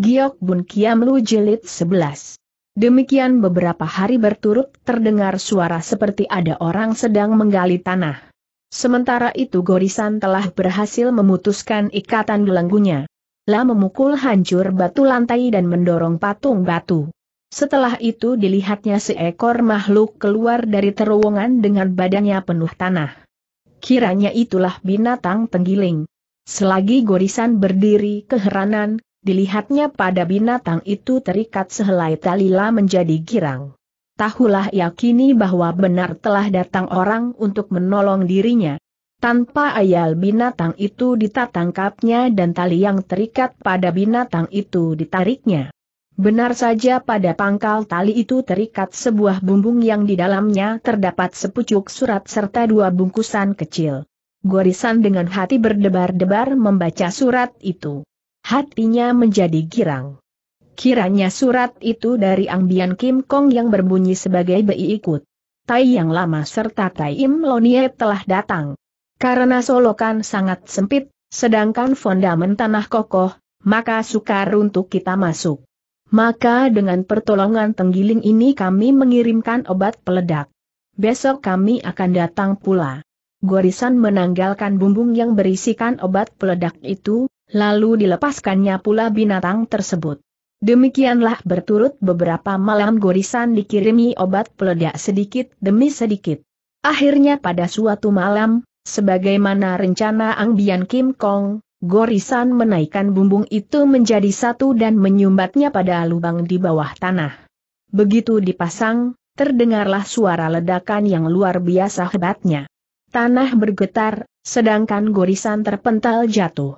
Giok Bun Kiam Lu Jelit 11. Demikian beberapa hari berturut terdengar suara seperti ada orang sedang menggali tanah. Sementara itu Gorisan telah berhasil memutuskan ikatan belenggunya. La memukul hancur batu lantai dan mendorong patung batu. Setelah itu dilihatnya seekor makhluk keluar dari terowongan dengan badannya penuh tanah. Kiranya itulah binatang tenggiling. Selagi Gorisan berdiri keheranan, dilihatnya pada binatang itu terikat sehelai talila menjadi girang. Tahulah yakini bahwa benar telah datang orang untuk menolong dirinya. Tanpa ayal binatang itu ditatangkapnya dan tali yang terikat pada binatang itu ditariknya. Benar saja pada pangkal tali itu terikat sebuah bumbung yang di dalamnya terdapat sepucuk surat serta dua bungkusan kecil. Gorisan dengan hati berdebar-debar membaca surat itu hatinya menjadi girang. Kiranya surat itu dari Angbian Kim Kong yang berbunyi sebagai BI ikut. Tai yang lama serta Tai Im Lonie telah datang. Karena solokan sangat sempit, sedangkan fondamen tanah kokoh, maka sukar untuk kita masuk. Maka dengan pertolongan tenggiling ini kami mengirimkan obat peledak. Besok kami akan datang pula. Gorisan menanggalkan bumbung yang berisikan obat peledak itu, lalu dilepaskannya pula binatang tersebut. Demikianlah berturut beberapa malam Gorisan dikirimi obat peledak sedikit demi sedikit. Akhirnya pada suatu malam, sebagaimana rencana Ang Bian Kim Kong, Gorisan menaikkan bumbung itu menjadi satu dan menyumbatnya pada lubang di bawah tanah. Begitu dipasang, terdengarlah suara ledakan yang luar biasa hebatnya. Tanah bergetar, sedangkan Gorisan terpental jatuh.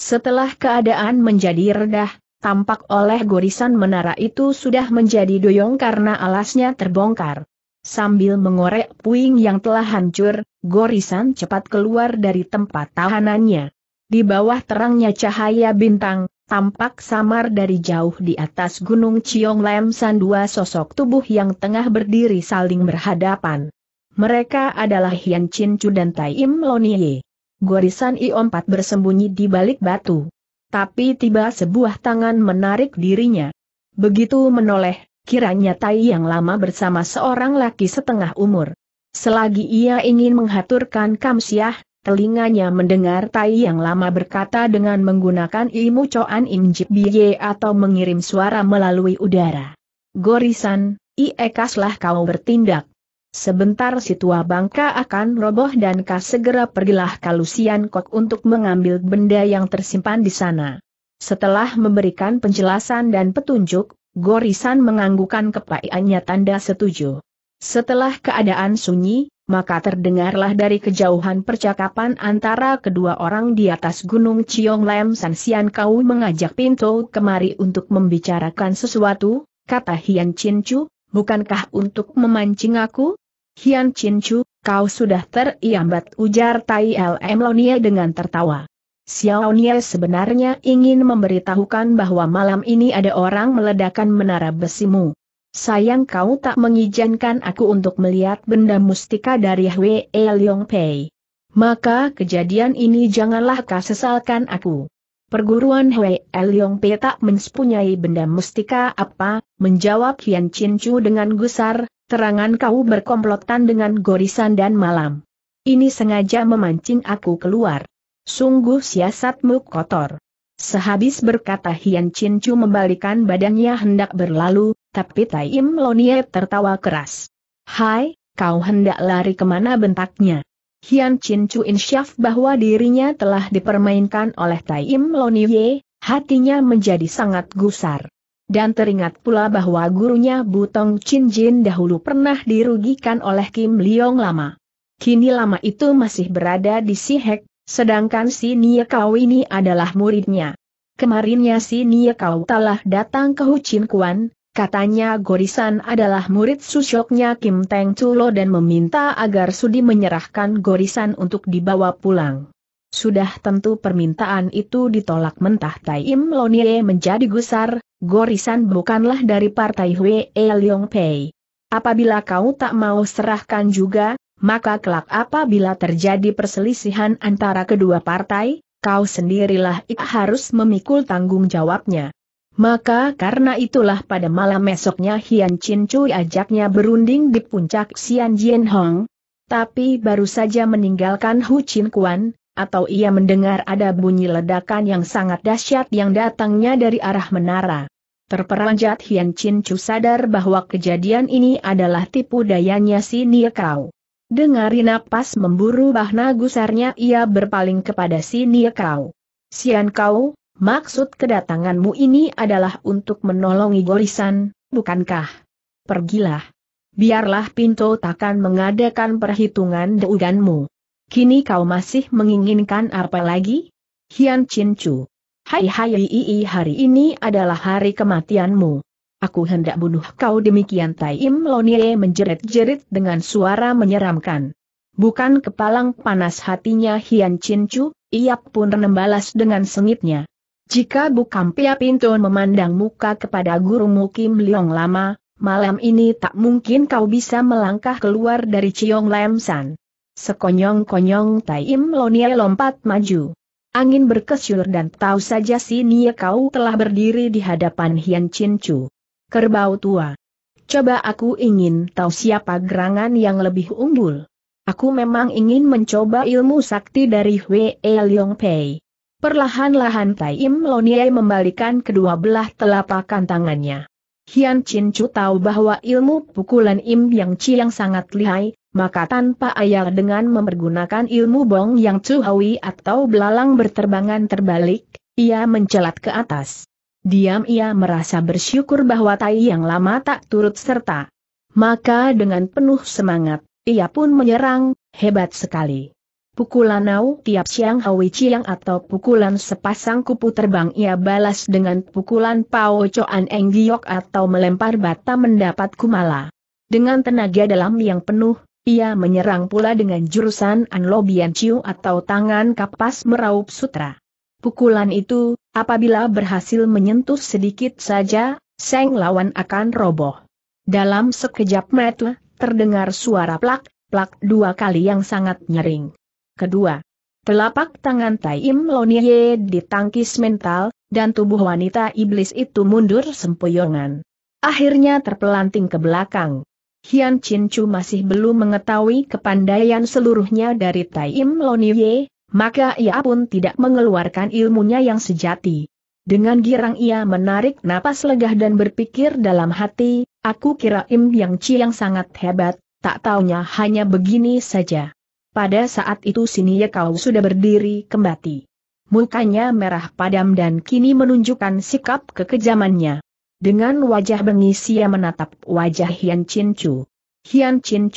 Setelah keadaan menjadi redah, tampak oleh gorisan menara itu sudah menjadi doyong karena alasnya terbongkar. Sambil mengorek puing yang telah hancur, gorisan cepat keluar dari tempat tahanannya. Di bawah terangnya cahaya bintang, tampak samar dari jauh di atas gunung Ciong Lem San dua sosok tubuh yang tengah berdiri saling berhadapan. Mereka adalah Hian Chin Chu dan Tai Im Lonie gorisan I4 bersembunyi di balik batu. Tapi tiba sebuah tangan menarik dirinya. Begitu menoleh, kiranya Tai yang lama bersama seorang laki setengah umur. Selagi ia ingin menghaturkan Kamsiah, telinganya mendengar Tai yang lama berkata dengan menggunakan ilmu Coan Im Biye atau mengirim suara melalui udara. Gorisan, iekaslah kau bertindak. Sebentar si tua bangka akan roboh dan kau segera pergilah kalusian kok untuk mengambil benda yang tersimpan di sana. Setelah memberikan penjelasan dan petunjuk, Gorisan menganggukan kepaiannya tanda setuju. Setelah keadaan sunyi, maka terdengarlah dari kejauhan percakapan antara kedua orang di atas gunung Ciong Lem San Sian Kau mengajak Pinto kemari untuk membicarakan sesuatu, kata Hian Chin Chu, bukankah untuk memancing aku? Hian Chin Chu, kau sudah teriambat ujar Tai Lm Lonie dengan tertawa. Xiao Nia sebenarnya ingin memberitahukan bahwa malam ini ada orang meledakan menara besimu. Sayang kau tak mengizinkan aku untuk melihat benda mustika dari Hwee Leong Pei. Maka kejadian ini janganlah kau sesalkan aku. Perguruan Hwei El Pe tak mempunyai benda mustika apa, menjawab Hian Chin Chu dengan gusar, terangan kau berkomplotan dengan gorisan dan malam. Ini sengaja memancing aku keluar. Sungguh siasatmu kotor. Sehabis berkata Hian Chin Chu membalikan badannya hendak berlalu, tapi Tai Im Lonie tertawa keras. Hai, kau hendak lari kemana bentaknya? Hian Chin Chu insyaf bahwa dirinya telah dipermainkan oleh Tai Taim Loniewe, hatinya menjadi sangat gusar. Dan teringat pula bahwa gurunya Butong Chin Jin dahulu pernah dirugikan oleh Kim Leong Lama. Kini Lama itu masih berada di Sihek, sedangkan si Kau ini adalah muridnya. Kemarinnya si Kau telah datang ke Chin Kuan, Katanya Gorisan adalah murid susyoknya Kim Teng Chulo dan meminta agar Sudi menyerahkan Gorisan untuk dibawa pulang. Sudah tentu permintaan itu ditolak mentah Tai Im Lonie menjadi gusar, Gorisan bukanlah dari partai Hwe Leong Pei. Apabila kau tak mau serahkan juga, maka kelak apabila terjadi perselisihan antara kedua partai, kau sendirilah ik harus memikul tanggung jawabnya. Maka karena itulah pada malam esoknya Hian Chin Cui ajaknya berunding di puncak Xian Jian Hong. Tapi baru saja meninggalkan Hu Chin Kuan, atau ia mendengar ada bunyi ledakan yang sangat dahsyat yang datangnya dari arah menara. Terperanjat Hian Chin Chu sadar bahwa kejadian ini adalah tipu dayanya si Kau. Dengari napas memburu bahna gusarnya ia berpaling kepada si Kau. Sian Kau, Maksud kedatanganmu ini adalah untuk menolongi Golisan, bukankah? Pergilah. Biarlah Pinto takkan mengadakan perhitungan deuganmu. Kini kau masih menginginkan apa lagi? Hian Chin Chu. Hai hai ii hari ini adalah hari kematianmu. Aku hendak bunuh kau demikian Tai Im Lonie menjerit-jerit dengan suara menyeramkan. Bukan kepalang panas hatinya Hian Chin Chu, ia pun membalas dengan sengitnya. Jika bukan Pia Pinton memandang muka kepada gurumu Kim Leong lama, malam ini tak mungkin kau bisa melangkah keluar dari Ciong Lam San. Sekonyong-konyong Taim Lonie lompat maju. Angin berkesyur dan tahu saja si Nia kau telah berdiri di hadapan Hian Chin Chu. Kerbau tua. Coba aku ingin tahu siapa gerangan yang lebih unggul. Aku memang ingin mencoba ilmu sakti dari Hwe Leong Pei. Perlahan-lahan Tai Im Loniai membalikan kedua belah telapak tangannya. Hian Chin Chu tahu bahwa ilmu pukulan Im Yang Chi yang sangat lihai, maka tanpa ayal dengan mempergunakan ilmu bong yang Hawi atau belalang berterbangan terbalik, ia mencelat ke atas. Diam ia merasa bersyukur bahwa Tai yang lama tak turut serta. Maka dengan penuh semangat, ia pun menyerang, hebat sekali. Pukulan Nau tiap siang Hawi Chiang atau pukulan sepasang kupu terbang ia balas dengan pukulan Pao Choan Eng Giok atau melempar bata mendapat kumala. Dengan tenaga dalam yang penuh, ia menyerang pula dengan jurusan An Bian Chiu atau tangan kapas meraup sutra. Pukulan itu, apabila berhasil menyentuh sedikit saja, Seng lawan akan roboh. Dalam sekejap mata, terdengar suara plak, plak dua kali yang sangat nyering. Kedua, telapak tangan Tai Im Lonie ditangkis mental, dan tubuh wanita iblis itu mundur sempoyongan. Akhirnya terpelanting ke belakang. Hian Chin Chu masih belum mengetahui kepandaian seluruhnya dari Tai Im Lonie, maka ia pun tidak mengeluarkan ilmunya yang sejati. Dengan girang ia menarik napas lega dan berpikir dalam hati, aku kira Im Yang Chi yang sangat hebat, tak taunya hanya begini saja. Pada saat itu sinia Kau sudah berdiri kembali. Mukanya merah padam dan kini menunjukkan sikap kekejamannya. Dengan wajah bengis ia menatap wajah Hian Chin Chu. Hian Chin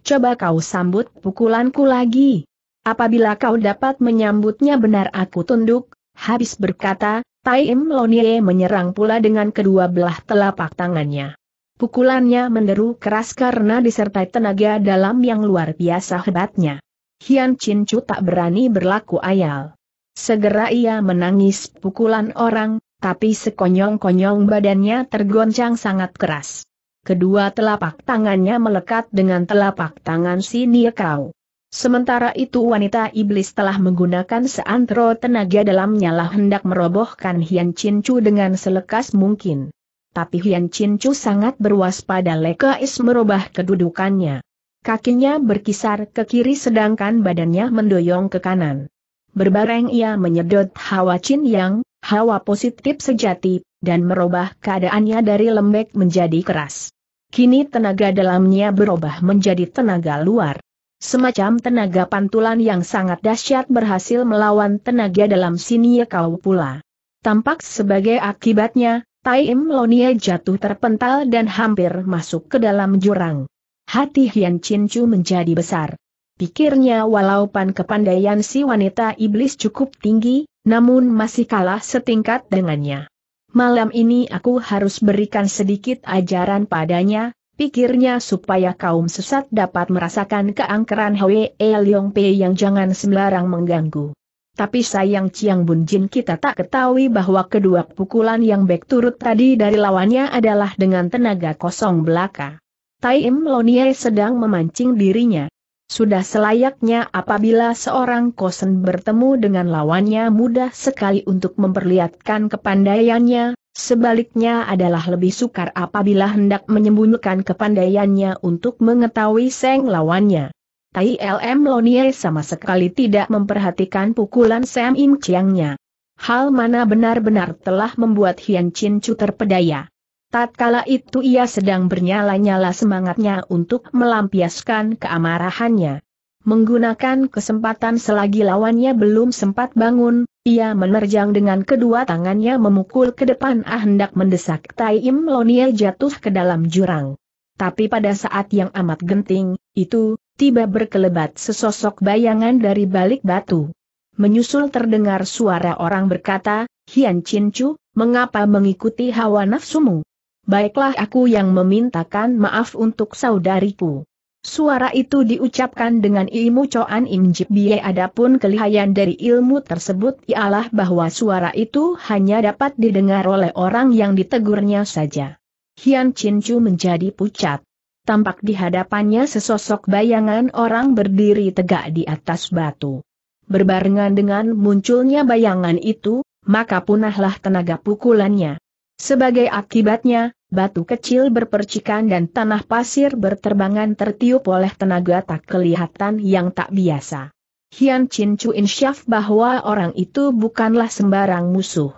Coba kau sambut pukulanku lagi. Apabila kau dapat menyambutnya benar aku tunduk, habis berkata, Taim Lonie menyerang pula dengan kedua belah telapak tangannya. Pukulannya menderu keras karena disertai tenaga dalam yang luar biasa hebatnya. Hian Chin Chu tak berani berlaku ayal. Segera ia menangis pukulan orang, tapi sekonyong-konyong badannya tergoncang sangat keras. Kedua telapak tangannya melekat dengan telapak tangan si Niekau. Sementara itu wanita iblis telah menggunakan seantero tenaga dalamnya lah hendak merobohkan Hian Chin Chu dengan selekas mungkin tapi Hian Chin Chu sangat berwaspada Lekeis merubah kedudukannya. Kakinya berkisar ke kiri sedangkan badannya mendoyong ke kanan. Berbareng ia menyedot hawa Chin Yang, hawa positif sejati, dan merubah keadaannya dari lembek menjadi keras. Kini tenaga dalamnya berubah menjadi tenaga luar. Semacam tenaga pantulan yang sangat dahsyat berhasil melawan tenaga dalam ya Kau pula. Tampak sebagai akibatnya, Taim Lonie jatuh terpental dan hampir masuk ke dalam jurang. Hati Hian Chin Chu menjadi besar. Pikirnya walaupun kepandaian si wanita iblis cukup tinggi, namun masih kalah setingkat dengannya. Malam ini aku harus berikan sedikit ajaran padanya, pikirnya supaya kaum sesat dapat merasakan keangkeran Hwe Leong Pei yang jangan sembarang mengganggu. Tapi sayang Ciang Bun Jin kita tak ketahui bahwa kedua pukulan yang back turut tadi dari lawannya adalah dengan tenaga kosong belaka. Tai Im Lonie sedang memancing dirinya. Sudah selayaknya apabila seorang kosen bertemu dengan lawannya mudah sekali untuk memperlihatkan kepandaiannya, sebaliknya adalah lebih sukar apabila hendak menyembunyikan kepandaiannya untuk mengetahui seng lawannya. Tai LM Lonie sama sekali tidak memperhatikan pukulan Sam Im Chiangnya. Hal mana benar-benar telah membuat Hian Chin Chu terpedaya. Tatkala itu ia sedang bernyala-nyala semangatnya untuk melampiaskan keamarahannya. Menggunakan kesempatan selagi lawannya belum sempat bangun, ia menerjang dengan kedua tangannya memukul ke depan ah hendak mendesak Tai Im Lonie jatuh ke dalam jurang. Tapi pada saat yang amat genting, itu, tiba berkelebat sesosok bayangan dari balik batu. Menyusul terdengar suara orang berkata, Hian Chin mengapa mengikuti hawa nafsumu? Baiklah aku yang memintakan maaf untuk saudariku. Suara itu diucapkan dengan ilmu Coan Im Jip Bie adapun kelihayan dari ilmu tersebut ialah bahwa suara itu hanya dapat didengar oleh orang yang ditegurnya saja. Hian Chin menjadi pucat tampak di hadapannya sesosok bayangan orang berdiri tegak di atas batu. Berbarengan dengan munculnya bayangan itu, maka punahlah tenaga pukulannya. Sebagai akibatnya, batu kecil berpercikan dan tanah pasir berterbangan tertiup oleh tenaga tak kelihatan yang tak biasa. Hian Chin Chu insyaf bahwa orang itu bukanlah sembarang musuh.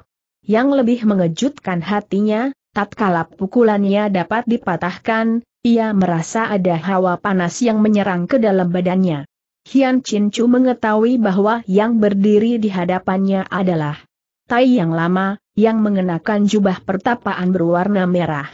Yang lebih mengejutkan hatinya, tatkala pukulannya dapat dipatahkan, ia merasa ada hawa panas yang menyerang ke dalam badannya. Hian Chin Chu mengetahui bahwa yang berdiri di hadapannya adalah Tai yang lama, yang mengenakan jubah pertapaan berwarna merah.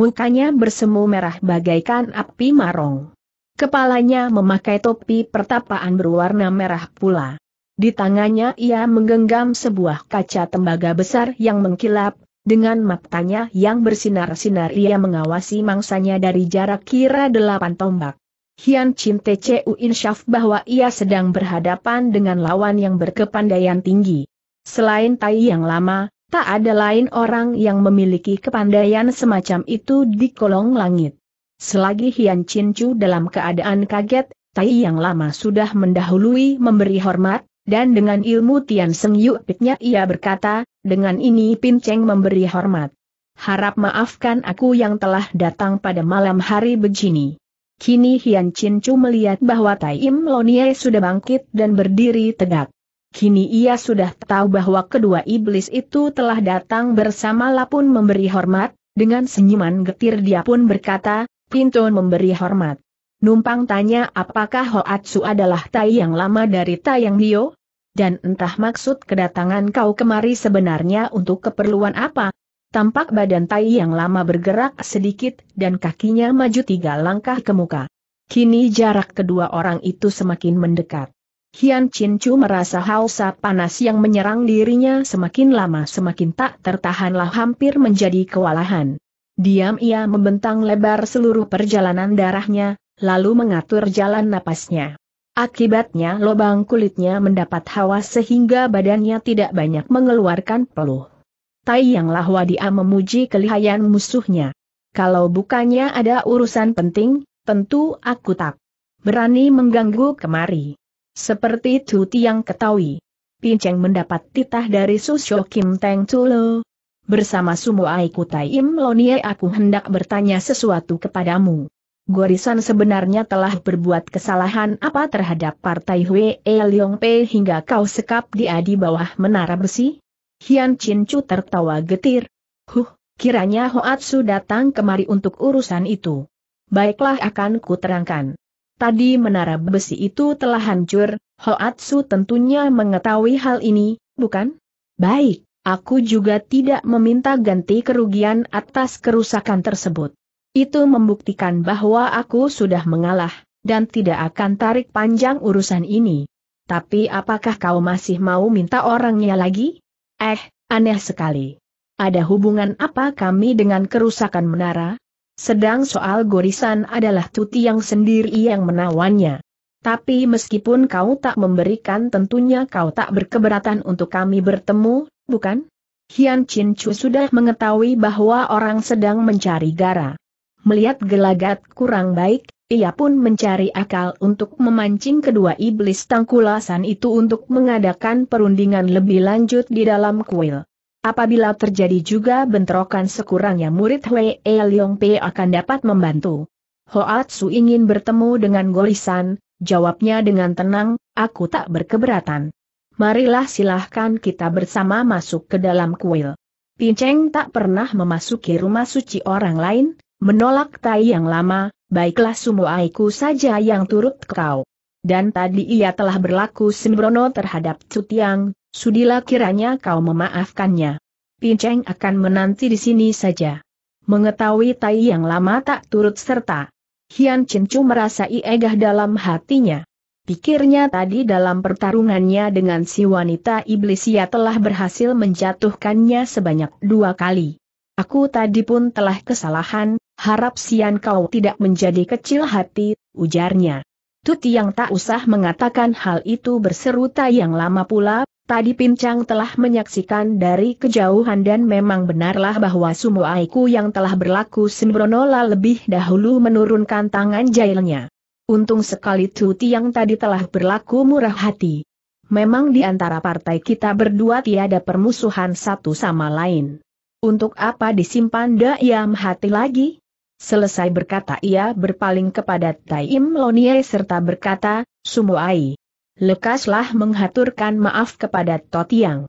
Mukanya bersemu merah bagaikan api marong. Kepalanya memakai topi pertapaan berwarna merah pula. Di tangannya ia menggenggam sebuah kaca tembaga besar yang mengkilap, dengan matanya yang bersinar-sinar ia mengawasi mangsanya dari jarak kira delapan tombak. Hian Chin Tcu insyaf bahwa ia sedang berhadapan dengan lawan yang berkepandaian tinggi. Selain Tai yang lama, tak ada lain orang yang memiliki kepandaian semacam itu di kolong langit. Selagi Hian Chin Chu dalam keadaan kaget, Tai yang lama sudah mendahului memberi hormat, dan dengan ilmu Tian Seng pitnya ia berkata, dengan ini Pin Cheng memberi hormat. Harap maafkan aku yang telah datang pada malam hari begini. Kini Hian Chin Chu melihat bahwa Tai Im Lonie sudah bangkit dan berdiri tegak. Kini ia sudah tahu bahwa kedua iblis itu telah datang bersama Lapun memberi hormat, dengan senyuman getir dia pun berkata, Pinton memberi hormat. Numpang tanya apakah Hoatsu adalah Tai yang lama dari Tai yang Dio? dan entah maksud kedatangan kau kemari sebenarnya untuk keperluan apa. Tampak badan Tai yang lama bergerak sedikit dan kakinya maju tiga langkah ke muka. Kini jarak kedua orang itu semakin mendekat. Hian Chin Chu merasa haus panas yang menyerang dirinya semakin lama semakin tak tertahanlah hampir menjadi kewalahan. Diam ia membentang lebar seluruh perjalanan darahnya, lalu mengatur jalan napasnya. Akibatnya lobang kulitnya mendapat hawa sehingga badannya tidak banyak mengeluarkan peluh. Tai Yang Lahwa dia memuji kelihayan musuhnya. Kalau bukannya ada urusan penting, tentu aku tak berani mengganggu kemari. Seperti Tuti yang ketahui. Pinceng mendapat titah dari Susyo Kim Teng Tulo. Bersama Sumo Aiku Tai Im Lonie aku hendak bertanya sesuatu kepadamu. Gorisan sebenarnya telah berbuat kesalahan apa terhadap partai Hwe Leong Pei hingga kau sekap dia di bawah menara besi? Hian Chin Chu tertawa getir. Huh, kiranya Hoatsu datang kemari untuk urusan itu. Baiklah akan kuterangkan. Tadi menara besi itu telah hancur, Hoatsu tentunya mengetahui hal ini, bukan? Baik, aku juga tidak meminta ganti kerugian atas kerusakan tersebut. Itu membuktikan bahwa aku sudah mengalah, dan tidak akan tarik panjang urusan ini. Tapi apakah kau masih mau minta orangnya lagi? Eh, aneh sekali. Ada hubungan apa kami dengan kerusakan menara? Sedang soal gorisan adalah Tuti yang sendiri yang menawannya. Tapi meskipun kau tak memberikan tentunya kau tak berkeberatan untuk kami bertemu, bukan? Hian Chin Chu sudah mengetahui bahwa orang sedang mencari Gara. Melihat gelagat kurang baik, ia pun mencari akal untuk memancing kedua iblis tangkulasan itu untuk mengadakan perundingan lebih lanjut di dalam kuil. Apabila terjadi juga bentrokan sekurangnya murid Hwee Leong Pe akan dapat membantu. Hoatsu ingin bertemu dengan Golisan, jawabnya dengan tenang, aku tak berkeberatan. Marilah silahkan kita bersama masuk ke dalam kuil. Pinceng tak pernah memasuki rumah suci orang lain, Menolak Tai yang lama, baiklah aku saja yang turut kau. Dan tadi ia telah berlaku sembrono terhadap Cutiang, sudilah kiranya kau memaafkannya. Pinceng akan menanti di sini saja. Mengetahui Tai yang lama tak turut serta. Hian Cincu merasa iegah dalam hatinya. Pikirnya tadi dalam pertarungannya dengan si wanita iblis ia telah berhasil menjatuhkannya sebanyak dua kali. Aku tadi pun telah kesalahan, Harap Sian kau tidak menjadi kecil hati, ujarnya. Tuti yang tak usah mengatakan hal itu berseru yang lama pula, tadi pincang telah menyaksikan dari kejauhan dan memang benarlah bahwa Sumoaiku yang telah berlaku sembronola lebih dahulu menurunkan tangan jailnya. Untung sekali Tuti yang tadi telah berlaku murah hati. Memang di antara partai kita berdua tiada permusuhan satu sama lain. Untuk apa disimpan dayam hati lagi? Selesai berkata ia berpaling kepada Taim Lonie serta berkata, Sumoai. Lekaslah menghaturkan maaf kepada Totiang.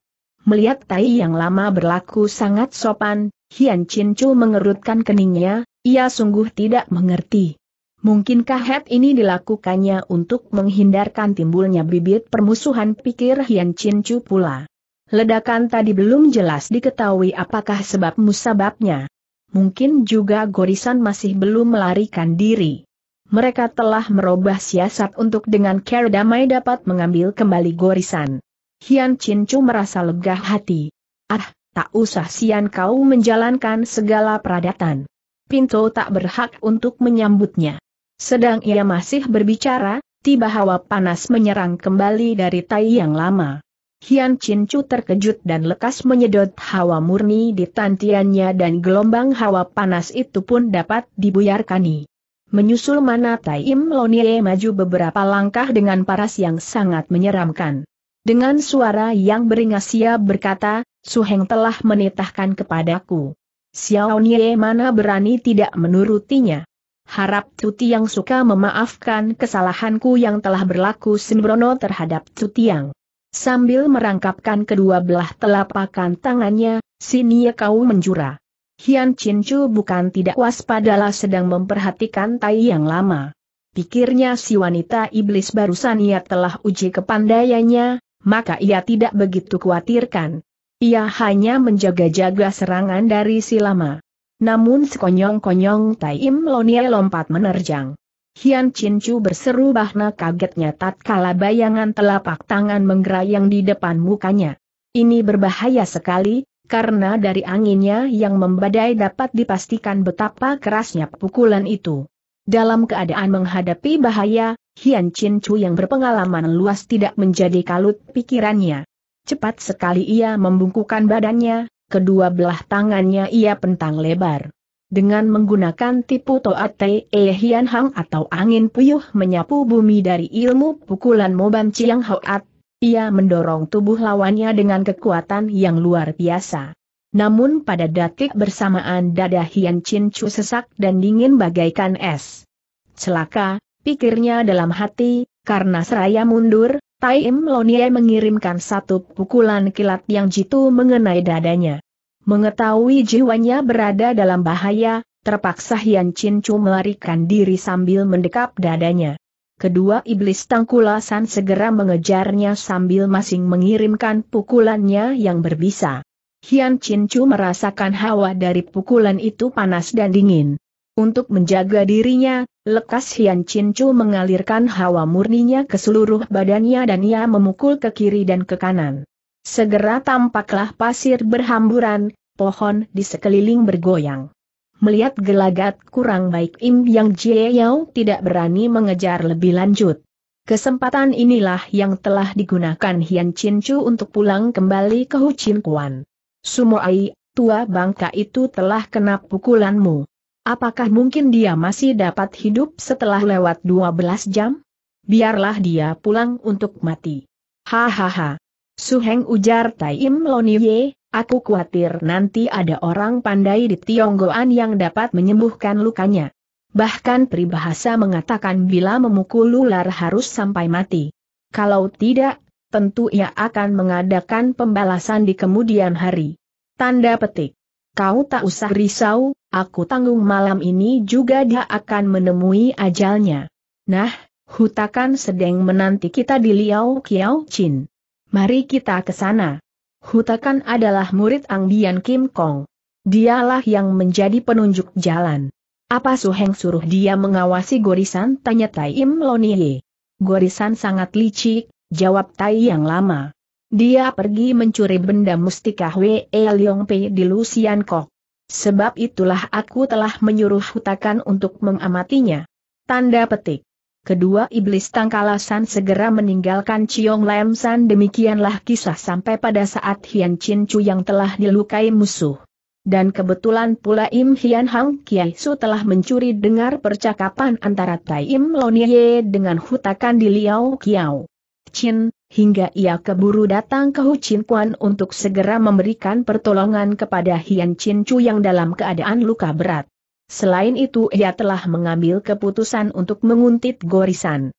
Melihat Tai yang lama berlaku sangat sopan, Hian Chin mengerutkan keningnya, ia sungguh tidak mengerti. Mungkinkah head ini dilakukannya untuk menghindarkan timbulnya bibit permusuhan pikir Hian Chin pula. Ledakan tadi belum jelas diketahui apakah sebab musababnya mungkin juga Gorisan masih belum melarikan diri. Mereka telah merubah siasat untuk dengan cara damai dapat mengambil kembali Gorisan. Hian Cincu merasa lega hati. Ah, tak usah Sian kau menjalankan segala peradatan. Pinto tak berhak untuk menyambutnya. Sedang ia masih berbicara, tiba hawa panas menyerang kembali dari tai yang lama. Hian Chin Chu terkejut dan lekas menyedot hawa murni di tantiannya dan gelombang hawa panas itu pun dapat dibuyarkani. Menyusul mana Tai Im Lonie maju beberapa langkah dengan paras yang sangat menyeramkan. Dengan suara yang beringas ia berkata, Suheng telah menitahkan kepadaku. Xiao Nie mana berani tidak menurutinya. Harap yang suka memaafkan kesalahanku yang telah berlaku sembrono terhadap Tutiang. Sambil merangkapkan kedua belah telapakan tangannya, Sinie kau menjura. Hian Chin bukan tidak waspadalah sedang memperhatikan tai yang lama. Pikirnya si wanita iblis barusan ia telah uji kepandaiannya, maka ia tidak begitu khawatirkan. Ia hanya menjaga-jaga serangan dari si lama. Namun sekonyong-konyong Tai Im Lonie lompat menerjang. Hian Chin berseru bahna kagetnya tatkala bayangan telapak tangan menggerayang di depan mukanya. Ini berbahaya sekali, karena dari anginnya yang membadai dapat dipastikan betapa kerasnya pukulan itu. Dalam keadaan menghadapi bahaya, Hian Chin yang berpengalaman luas tidak menjadi kalut pikirannya. Cepat sekali ia membungkukan badannya, kedua belah tangannya ia pentang lebar. Dengan menggunakan tipu toat Te eh Hian Hang atau angin puyuh menyapu bumi dari ilmu pukulan Moban Chiang Hoat, ia mendorong tubuh lawannya dengan kekuatan yang luar biasa. Namun pada detik bersamaan dada Hian Chin Chu sesak dan dingin bagaikan es. Celaka, pikirnya dalam hati, karena seraya mundur, Tai Im Lonie mengirimkan satu pukulan kilat yang jitu mengenai dadanya. Mengetahui jiwanya berada dalam bahaya, terpaksa Hian Chin Chu melarikan diri sambil mendekap dadanya. Kedua iblis tangkulasan segera mengejarnya sambil masing mengirimkan pukulannya yang berbisa. Hian Chin Chu merasakan hawa dari pukulan itu panas dan dingin. Untuk menjaga dirinya, lekas Hian Chin Chu mengalirkan hawa murninya ke seluruh badannya dan ia memukul ke kiri dan ke kanan. Segera tampaklah pasir berhamburan, pohon di sekeliling bergoyang. Melihat gelagat kurang baik Im Yang Jie Yao tidak berani mengejar lebih lanjut. Kesempatan inilah yang telah digunakan Hian Chin Chu untuk pulang kembali ke Hu Chin Kuan. Sumoai, tua bangka itu telah kena pukulanmu. Apakah mungkin dia masih dapat hidup setelah lewat 12 jam? Biarlah dia pulang untuk mati. Hahaha. Suheng ujar Taim Loniye, aku khawatir nanti ada orang pandai di Tionggoan yang dapat menyembuhkan lukanya. Bahkan peribahasa mengatakan bila memukul ular harus sampai mati. Kalau tidak, tentu ia akan mengadakan pembalasan di kemudian hari. Tanda petik. Kau tak usah risau, aku tanggung malam ini juga dia akan menemui ajalnya. Nah, hutakan sedang menanti kita di Liao Kiao Chin. Mari kita ke sana. Hutakan adalah murid Bian Kim Kong. Dialah yang menjadi penunjuk jalan. Apa Suheng suruh dia mengawasi gorisan? Tanya Tai Im Gorisan sangat licik, jawab Tai yang lama. Dia pergi mencuri benda mustika Wei e Leong Pei di Lucian Kok. Sebab itulah aku telah menyuruh Hutakan untuk mengamatinya. Tanda petik kedua iblis tangkalasan segera meninggalkan Ciong Lam San demikianlah kisah sampai pada saat Hian Chin Chu yang telah dilukai musuh. Dan kebetulan pula Im Hian Hang Kiai Su telah mencuri dengar percakapan antara Tai Im Lonie dengan hutakan di Liao Kiao. Chin, hingga ia keburu datang ke Hu Chin Kuan untuk segera memberikan pertolongan kepada Hian Chin Chu yang dalam keadaan luka berat. Selain itu ia telah mengambil keputusan untuk menguntit Gorisan.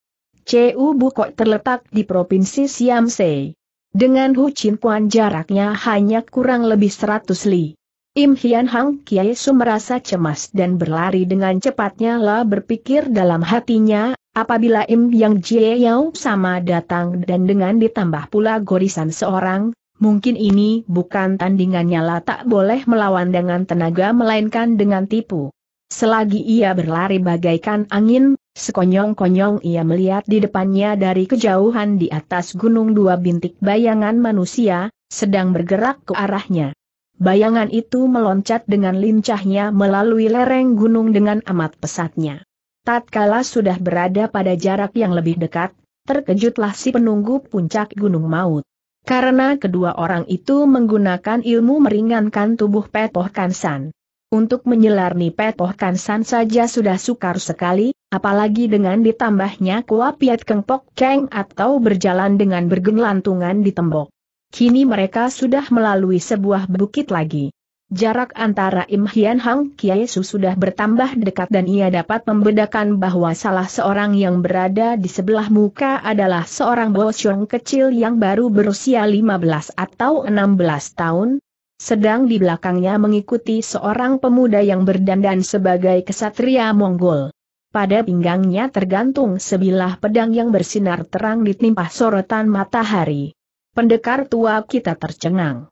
CU Bukok terletak di Provinsi Siamse. Dengan Hu Chin Kuan jaraknya hanya kurang lebih 100 li. Im Hian Hang Kiai Su merasa cemas dan berlari dengan cepatnya lah berpikir dalam hatinya, apabila Im Yang Jie Yao sama datang dan dengan ditambah pula gorisan seorang, mungkin ini bukan tandingannya lah tak boleh melawan dengan tenaga melainkan dengan tipu Selagi ia berlari bagaikan angin, sekonyong-konyong ia melihat di depannya dari kejauhan di atas gunung dua bintik bayangan manusia, sedang bergerak ke arahnya. Bayangan itu meloncat dengan lincahnya melalui lereng gunung dengan amat pesatnya. Tatkala sudah berada pada jarak yang lebih dekat, terkejutlah si penunggu puncak gunung maut. Karena kedua orang itu menggunakan ilmu meringankan tubuh Petoh Kansan. Untuk nipet petoh kansan saja sudah sukar sekali, apalagi dengan ditambahnya kuapiat kengpok keng atau berjalan dengan bergelantungan di tembok. Kini mereka sudah melalui sebuah bukit lagi. Jarak antara Im Hian Hang Su sudah bertambah dekat dan ia dapat membedakan bahwa salah seorang yang berada di sebelah muka adalah seorang bosyong kecil yang baru berusia 15 atau 16 tahun, sedang di belakangnya mengikuti seorang pemuda yang berdandan sebagai kesatria Mongol. Pada pinggangnya tergantung sebilah pedang yang bersinar terang ditimpa sorotan matahari. Pendekar tua kita tercengang.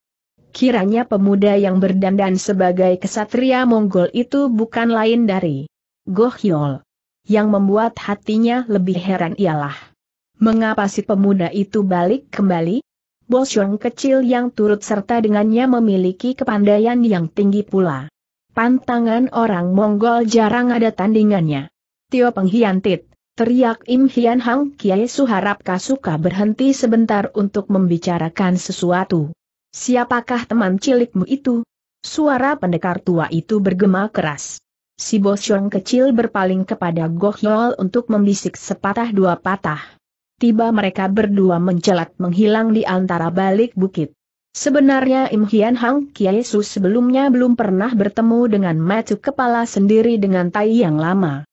Kiranya pemuda yang berdandan sebagai kesatria Mongol itu bukan lain dari Gohyol. Yang membuat hatinya lebih heran ialah, mengapa si pemuda itu balik kembali? Bosyong kecil yang turut serta dengannya memiliki kepandaian yang tinggi pula. Pantangan orang Mongol jarang ada tandingannya. Tio penghiantit, teriak Im Hian Hang Kiai Suharap Kasuka berhenti sebentar untuk membicarakan sesuatu. Siapakah teman cilikmu itu? Suara pendekar tua itu bergema keras. Si Bosyong kecil berpaling kepada Gohyol untuk membisik sepatah dua patah tiba mereka berdua mencelat menghilang di antara balik bukit. Sebenarnya Im Hian Hang Kiesu sebelumnya belum pernah bertemu dengan Matu kepala sendiri dengan Tai yang lama.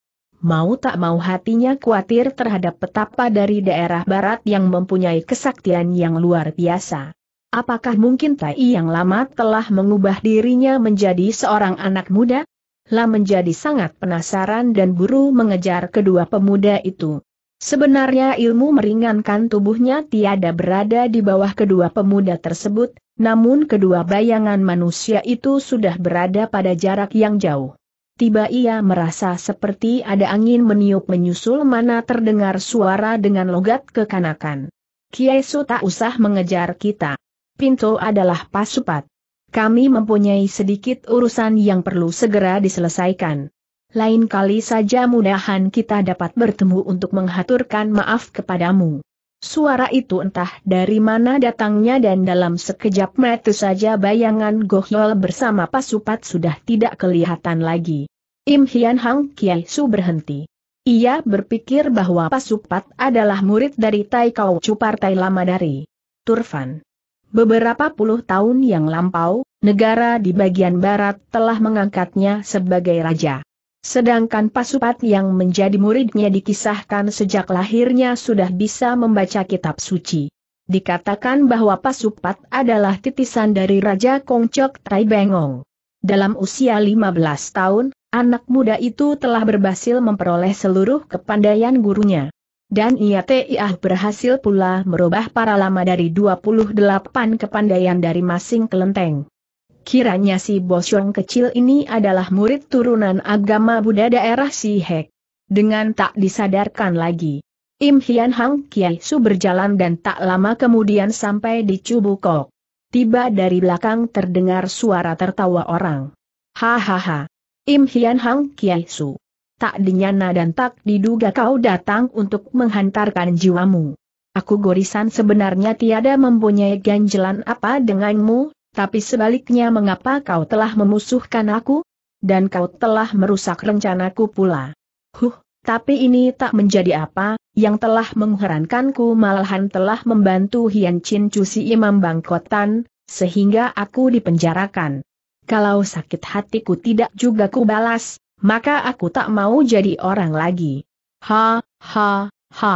Mau tak mau hatinya khawatir terhadap petapa dari daerah barat yang mempunyai kesaktian yang luar biasa. Apakah mungkin Tai yang lama telah mengubah dirinya menjadi seorang anak muda? Lah menjadi sangat penasaran dan buru mengejar kedua pemuda itu. Sebenarnya ilmu meringankan tubuhnya tiada berada di bawah kedua pemuda tersebut, namun kedua bayangan manusia itu sudah berada pada jarak yang jauh. Tiba ia merasa seperti ada angin meniup menyusul mana terdengar suara dengan logat kekanakan. Kiesu tak usah mengejar kita. Pinto adalah pasupat. Kami mempunyai sedikit urusan yang perlu segera diselesaikan lain kali saja mudahan kita dapat bertemu untuk menghaturkan maaf kepadamu. Suara itu entah dari mana datangnya dan dalam sekejap mata saja bayangan Gohyol bersama pasupat sudah tidak kelihatan lagi. Im Hian Hang Kiai Su berhenti. Ia berpikir bahwa pasupat adalah murid dari Tai Kau Chu Partai Lama dari Turfan. Beberapa puluh tahun yang lampau, negara di bagian barat telah mengangkatnya sebagai raja. Sedangkan Pasupat yang menjadi muridnya dikisahkan sejak lahirnya sudah bisa membaca kitab suci. Dikatakan bahwa Pasupat adalah titisan dari Raja Kongcok Tai Bengong. Dalam usia 15 tahun, anak muda itu telah berhasil memperoleh seluruh kepandaian gurunya. Dan ia tiah berhasil pula merubah para lama dari 28 kepandaian dari masing kelenteng kiranya si bosong kecil ini adalah murid turunan agama Buddha daerah Sihek. Dengan tak disadarkan lagi, Im Hian Hang Kiai Su berjalan dan tak lama kemudian sampai di Cubukok. Tiba dari belakang terdengar suara tertawa orang. Hahaha. Im Hian Hang Kiai Su. Tak dinyana dan tak diduga kau datang untuk menghantarkan jiwamu. Aku gorisan sebenarnya tiada mempunyai ganjelan apa denganmu, tapi sebaliknya mengapa kau telah memusuhkan aku? Dan kau telah merusak rencanaku pula. Huh, tapi ini tak menjadi apa, yang telah mengherankanku malahan telah membantu Hian Chin Cusi Imam Bangkotan, sehingga aku dipenjarakan. Kalau sakit hatiku tidak juga kubalas, maka aku tak mau jadi orang lagi. Ha, ha, ha.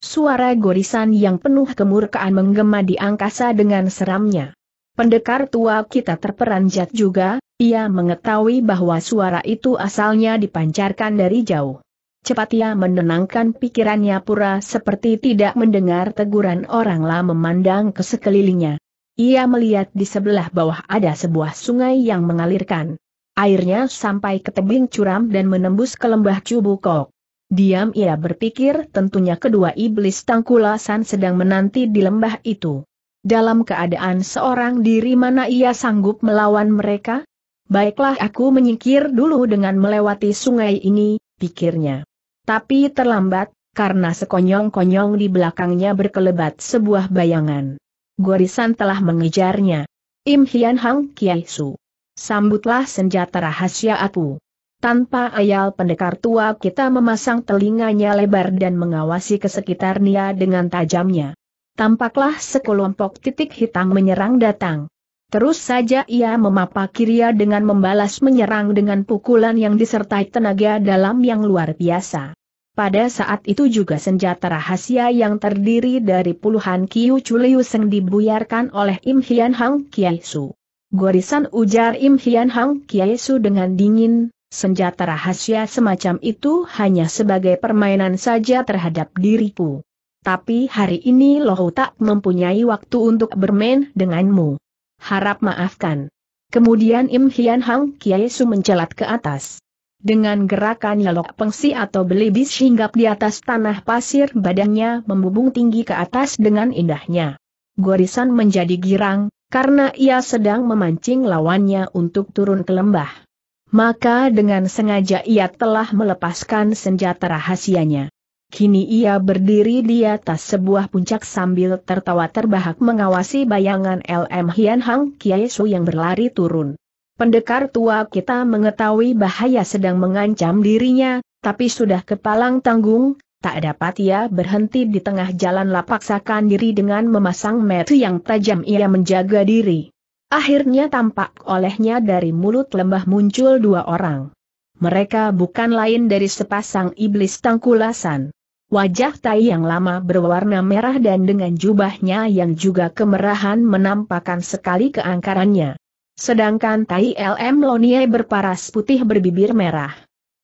Suara gorisan yang penuh kemurkaan menggema di angkasa dengan seramnya. Pendekar tua kita terperanjat juga, ia mengetahui bahwa suara itu asalnya dipancarkan dari jauh. Cepat ia menenangkan pikirannya pura seperti tidak mendengar teguran oranglah memandang ke sekelilingnya. Ia melihat di sebelah bawah ada sebuah sungai yang mengalirkan. Airnya sampai ke tebing curam dan menembus ke lembah Cubukok. Diam ia berpikir tentunya kedua iblis tangkulasan sedang menanti di lembah itu dalam keadaan seorang diri mana ia sanggup melawan mereka? Baiklah aku menyingkir dulu dengan melewati sungai ini, pikirnya. Tapi terlambat, karena sekonyong-konyong di belakangnya berkelebat sebuah bayangan. Gorisan telah mengejarnya. Im Hian Hang Kiai Su. Sambutlah senjata rahasia aku. Tanpa ayal pendekar tua kita memasang telinganya lebar dan mengawasi ke sekitarnya dengan tajamnya tampaklah sekelompok titik hitam menyerang datang. Terus saja ia memapak Kiria dengan membalas menyerang dengan pukulan yang disertai tenaga dalam yang luar biasa. Pada saat itu juga senjata rahasia yang terdiri dari puluhan Kiu Chuliu Seng dibuyarkan oleh Im Hian Hang Kiai Su. Gorisan ujar Im Hian Hang Kiai Su dengan dingin, senjata rahasia semacam itu hanya sebagai permainan saja terhadap diriku tapi hari ini Lohu tak mempunyai waktu untuk bermain denganmu. Harap maafkan. Kemudian Im Hian Hang Kiai Su mencelat ke atas. Dengan gerakan nyelok pengsi atau belibis hinggap di atas tanah pasir badannya membubung tinggi ke atas dengan indahnya. Gorisan menjadi girang, karena ia sedang memancing lawannya untuk turun ke lembah maka dengan sengaja ia telah melepaskan senjata rahasianya. Kini ia berdiri di atas sebuah puncak sambil tertawa terbahak mengawasi bayangan LM Hian Hang Kiesu yang berlari turun. Pendekar tua kita mengetahui bahaya sedang mengancam dirinya, tapi sudah kepalang tanggung, tak dapat ia berhenti di tengah jalan lapaksakan diri dengan memasang metu yang tajam ia menjaga diri. Akhirnya tampak olehnya dari mulut lembah muncul dua orang. Mereka bukan lain dari sepasang iblis tangkulasan. Wajah Tai yang lama berwarna merah dan dengan jubahnya yang juga kemerahan menampakkan sekali keangkarannya. Sedangkan Tai LM Lonie berparas putih berbibir merah.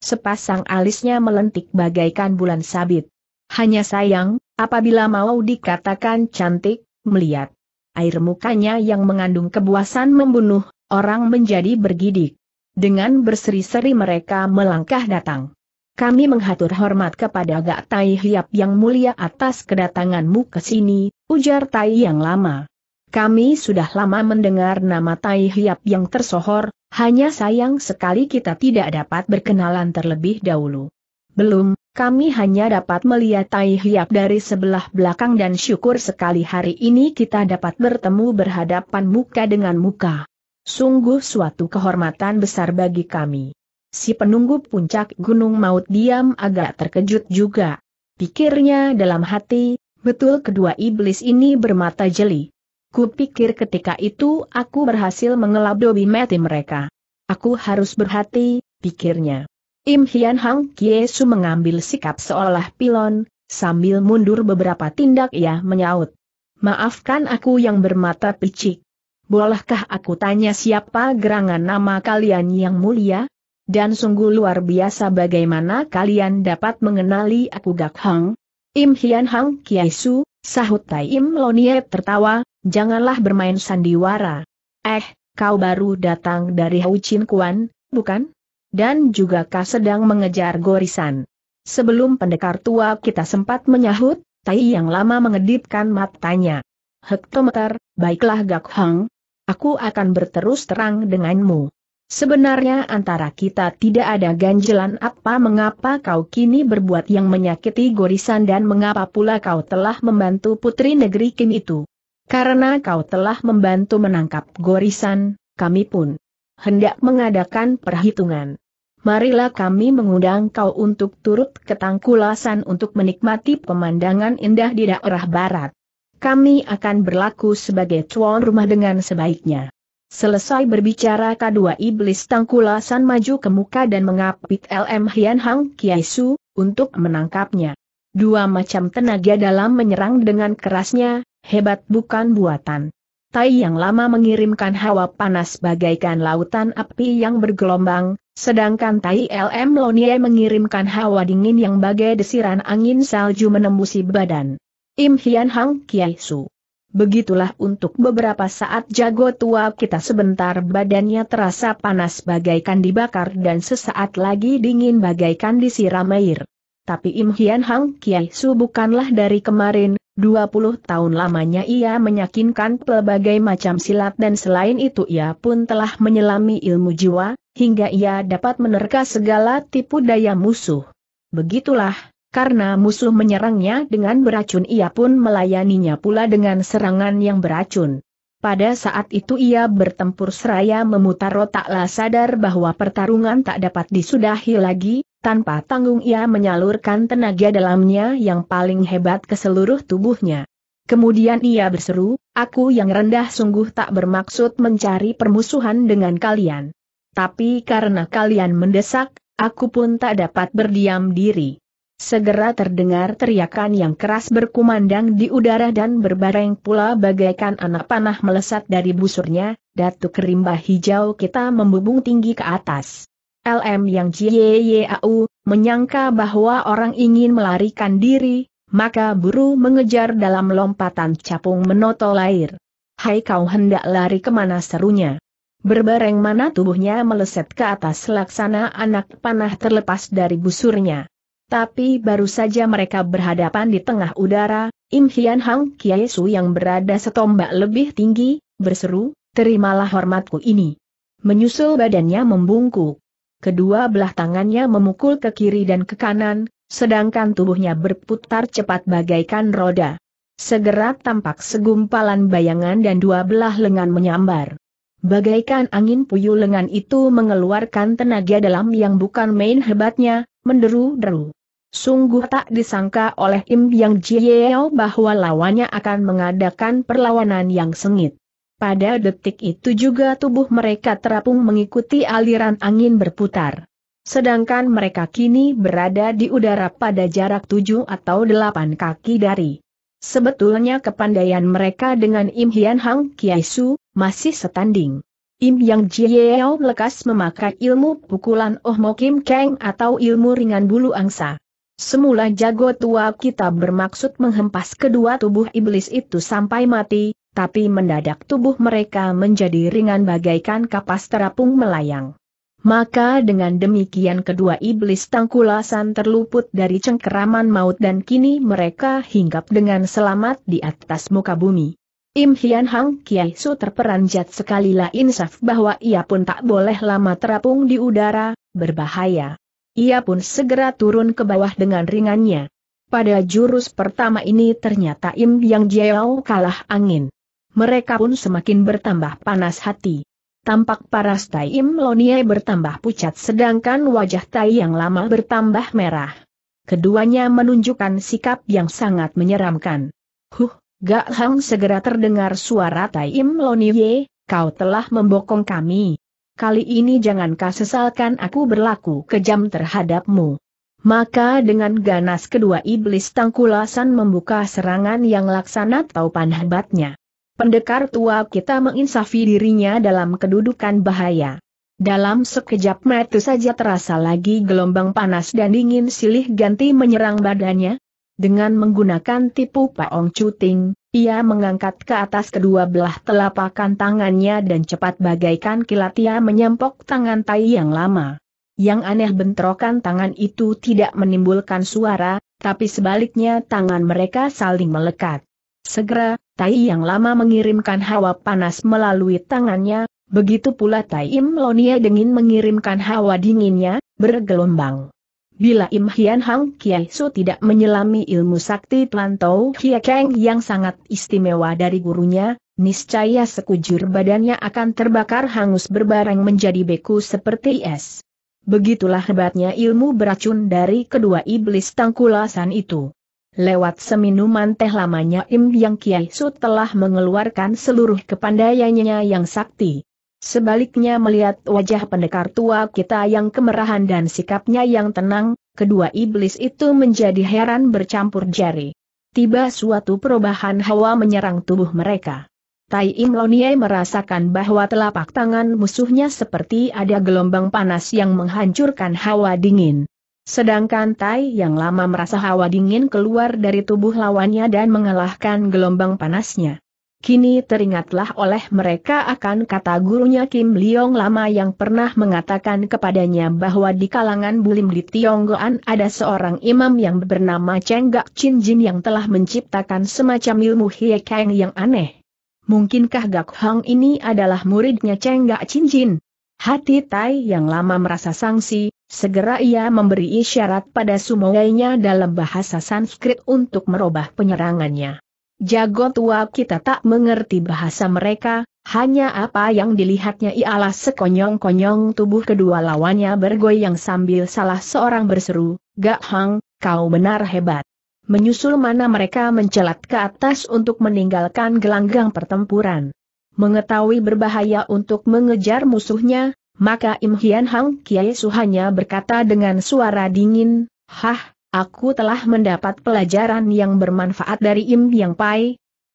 Sepasang alisnya melentik bagaikan bulan sabit. Hanya sayang, apabila mau dikatakan cantik, melihat air mukanya yang mengandung kebuasan membunuh, orang menjadi bergidik. Dengan berseri-seri mereka melangkah datang kami menghatur hormat kepada Gak Tai Hiap yang mulia atas kedatanganmu ke sini, ujar Tai yang lama. Kami sudah lama mendengar nama Tai Hiap yang tersohor, hanya sayang sekali kita tidak dapat berkenalan terlebih dahulu. Belum, kami hanya dapat melihat Tai Hiap dari sebelah belakang dan syukur sekali hari ini kita dapat bertemu berhadapan muka dengan muka. Sungguh suatu kehormatan besar bagi kami. Si penunggu puncak gunung maut diam agak terkejut juga. Pikirnya dalam hati, betul kedua iblis ini bermata jeli. Kupikir ketika itu aku berhasil dobi mati mereka. Aku harus berhati, pikirnya. Im Hian Hang Kiesu mengambil sikap seolah pilon, sambil mundur beberapa tindak ia menyaut. Maafkan aku yang bermata picik. Bolehkah aku tanya siapa gerangan nama kalian yang mulia? Dan sungguh luar biasa bagaimana kalian dapat mengenali aku Gak Hang? Im Hian Hang Kiai Su, sahut Tai Im Lonie tertawa, janganlah bermain sandiwara. Eh, kau baru datang dari Hau Chin Kuan, bukan? Dan juga kau sedang mengejar gorisan. Sebelum pendekar tua kita sempat menyahut, Tai yang lama mengedipkan matanya. Hektometer, baiklah Gak Hang, aku akan berterus terang denganmu. Sebenarnya antara kita tidak ada ganjelan apa mengapa kau kini berbuat yang menyakiti Gorisan dan mengapa pula kau telah membantu putri negeri Kim itu. Karena kau telah membantu menangkap Gorisan, kami pun hendak mengadakan perhitungan. Marilah kami mengundang kau untuk turut ke Tangkulasan untuk menikmati pemandangan indah di daerah barat. Kami akan berlaku sebagai tuan rumah dengan sebaiknya. Selesai berbicara kedua iblis tangkulasan maju ke muka dan mengapit LM Hian Hang Kiai Su, untuk menangkapnya. Dua macam tenaga dalam menyerang dengan kerasnya, hebat bukan buatan. Tai yang lama mengirimkan hawa panas bagaikan lautan api yang bergelombang, sedangkan Tai LM Lonie mengirimkan hawa dingin yang bagai desiran angin salju menembusi badan. Im Hian Hang Kiai Su Begitulah untuk beberapa saat jago tua kita sebentar badannya terasa panas bagaikan dibakar dan sesaat lagi dingin bagaikan disiram air. Tapi Im Hian Hang Kiai Su bukanlah dari kemarin, 20 tahun lamanya ia menyakinkan pelbagai macam silat dan selain itu ia pun telah menyelami ilmu jiwa, hingga ia dapat menerka segala tipu daya musuh. Begitulah, karena musuh menyerangnya dengan beracun ia pun melayaninya pula dengan serangan yang beracun. Pada saat itu ia bertempur seraya memutar otaklah sadar bahwa pertarungan tak dapat disudahi lagi, tanpa tanggung ia menyalurkan tenaga dalamnya yang paling hebat ke seluruh tubuhnya. Kemudian ia berseru, aku yang rendah sungguh tak bermaksud mencari permusuhan dengan kalian. Tapi karena kalian mendesak, aku pun tak dapat berdiam diri. Segera terdengar teriakan yang keras berkumandang di udara dan berbareng pula bagaikan anak panah melesat dari busurnya, Datuk Rimba Hijau kita membubung tinggi ke atas. LM yang JYAU, menyangka bahwa orang ingin melarikan diri, maka buru mengejar dalam lompatan capung menoto air. Hai kau hendak lari kemana serunya. Berbareng mana tubuhnya meleset ke atas laksana anak panah terlepas dari busurnya. Tapi baru saja mereka berhadapan di tengah udara, Im Hian Hang Kiai Su yang berada setombak lebih tinggi, berseru, terimalah hormatku ini. Menyusul badannya membungkuk. Kedua belah tangannya memukul ke kiri dan ke kanan, sedangkan tubuhnya berputar cepat bagaikan roda. Segera tampak segumpalan bayangan dan dua belah lengan menyambar. Bagaikan angin puyuh lengan itu mengeluarkan tenaga dalam yang bukan main hebatnya, menderu-deru. Sungguh tak disangka oleh Im Yang Jieo bahwa lawannya akan mengadakan perlawanan yang sengit. Pada detik itu juga tubuh mereka terapung mengikuti aliran angin berputar. Sedangkan mereka kini berada di udara pada jarak tujuh atau delapan kaki dari. Sebetulnya kepandaian mereka dengan Im Hian Hang Kiai masih setanding. Im Yang Jieo lekas memakai ilmu pukulan Oh Mo Kim Kang atau ilmu ringan bulu angsa. Semula jago tua kita bermaksud menghempas kedua tubuh iblis itu sampai mati, tapi mendadak tubuh mereka menjadi ringan bagaikan kapas terapung melayang. Maka dengan demikian kedua iblis tangkulasan terluput dari cengkeraman maut dan kini mereka hinggap dengan selamat di atas muka bumi. Im Hian Hang Kiai Su terperanjat sekalilah insaf bahwa ia pun tak boleh lama terapung di udara, berbahaya. Ia pun segera turun ke bawah dengan ringannya. Pada jurus pertama ini ternyata Im Yang Jiao kalah angin. Mereka pun semakin bertambah panas hati. Tampak paras Tai Im Lonie bertambah pucat sedangkan wajah Tai yang lama bertambah merah. Keduanya menunjukkan sikap yang sangat menyeramkan. Huh, Gak Hang segera terdengar suara Tai Im Lonie, kau telah membokong kami kali ini kasih sesalkan aku berlaku kejam terhadapmu. Maka dengan ganas kedua iblis tangkulasan membuka serangan yang laksana taupan hebatnya. Pendekar tua kita menginsafi dirinya dalam kedudukan bahaya. Dalam sekejap mata saja terasa lagi gelombang panas dan dingin silih ganti menyerang badannya, dengan menggunakan tipu paong cuting, ia mengangkat ke atas kedua belah telapak tangannya dan cepat bagaikan kilat ia menyempok tangan tai yang lama. Yang aneh bentrokan tangan itu tidak menimbulkan suara, tapi sebaliknya tangan mereka saling melekat. Segera, tai yang lama mengirimkan hawa panas melalui tangannya, begitu pula tai Im Lonia dengan mengirimkan hawa dinginnya, bergelombang bila Im Hian Hang Kiai Su tidak menyelami ilmu sakti Tuan Tau Hia Kang yang sangat istimewa dari gurunya, niscaya sekujur badannya akan terbakar hangus berbareng menjadi beku seperti es. Begitulah hebatnya ilmu beracun dari kedua iblis tangkulasan itu. Lewat seminuman teh lamanya Im Yang Kiai Su telah mengeluarkan seluruh kepandaiannya yang sakti. Sebaliknya melihat wajah pendekar tua kita yang kemerahan dan sikapnya yang tenang, kedua iblis itu menjadi heran bercampur jari. Tiba suatu perubahan hawa menyerang tubuh mereka. Tai Im Lonie merasakan bahwa telapak tangan musuhnya seperti ada gelombang panas yang menghancurkan hawa dingin. Sedangkan Tai yang lama merasa hawa dingin keluar dari tubuh lawannya dan mengalahkan gelombang panasnya. Kini teringatlah oleh mereka akan kata gurunya Kim Leong lama yang pernah mengatakan kepadanya bahwa di kalangan bulim di Tionggoan ada seorang imam yang bernama Cheng Gak Chin Jin yang telah menciptakan semacam ilmu Kang yang aneh. Mungkinkah Gak Hang ini adalah muridnya Cheng Gak Chin Jin? Hati Tai yang lama merasa sangsi, segera ia memberi isyarat pada sumogainya dalam bahasa Sanskrit untuk merubah penyerangannya. Jago tua kita tak mengerti bahasa mereka, hanya apa yang dilihatnya ialah sekonyong-konyong tubuh kedua lawannya bergoyang sambil salah seorang berseru, Gak Hang, kau benar hebat. Menyusul mana mereka mencelat ke atas untuk meninggalkan gelanggang pertempuran. Mengetahui berbahaya untuk mengejar musuhnya, maka Im Hian Hang Kiai Suhanya berkata dengan suara dingin, Hah, Aku telah mendapat pelajaran yang bermanfaat dari Im Yang Pai.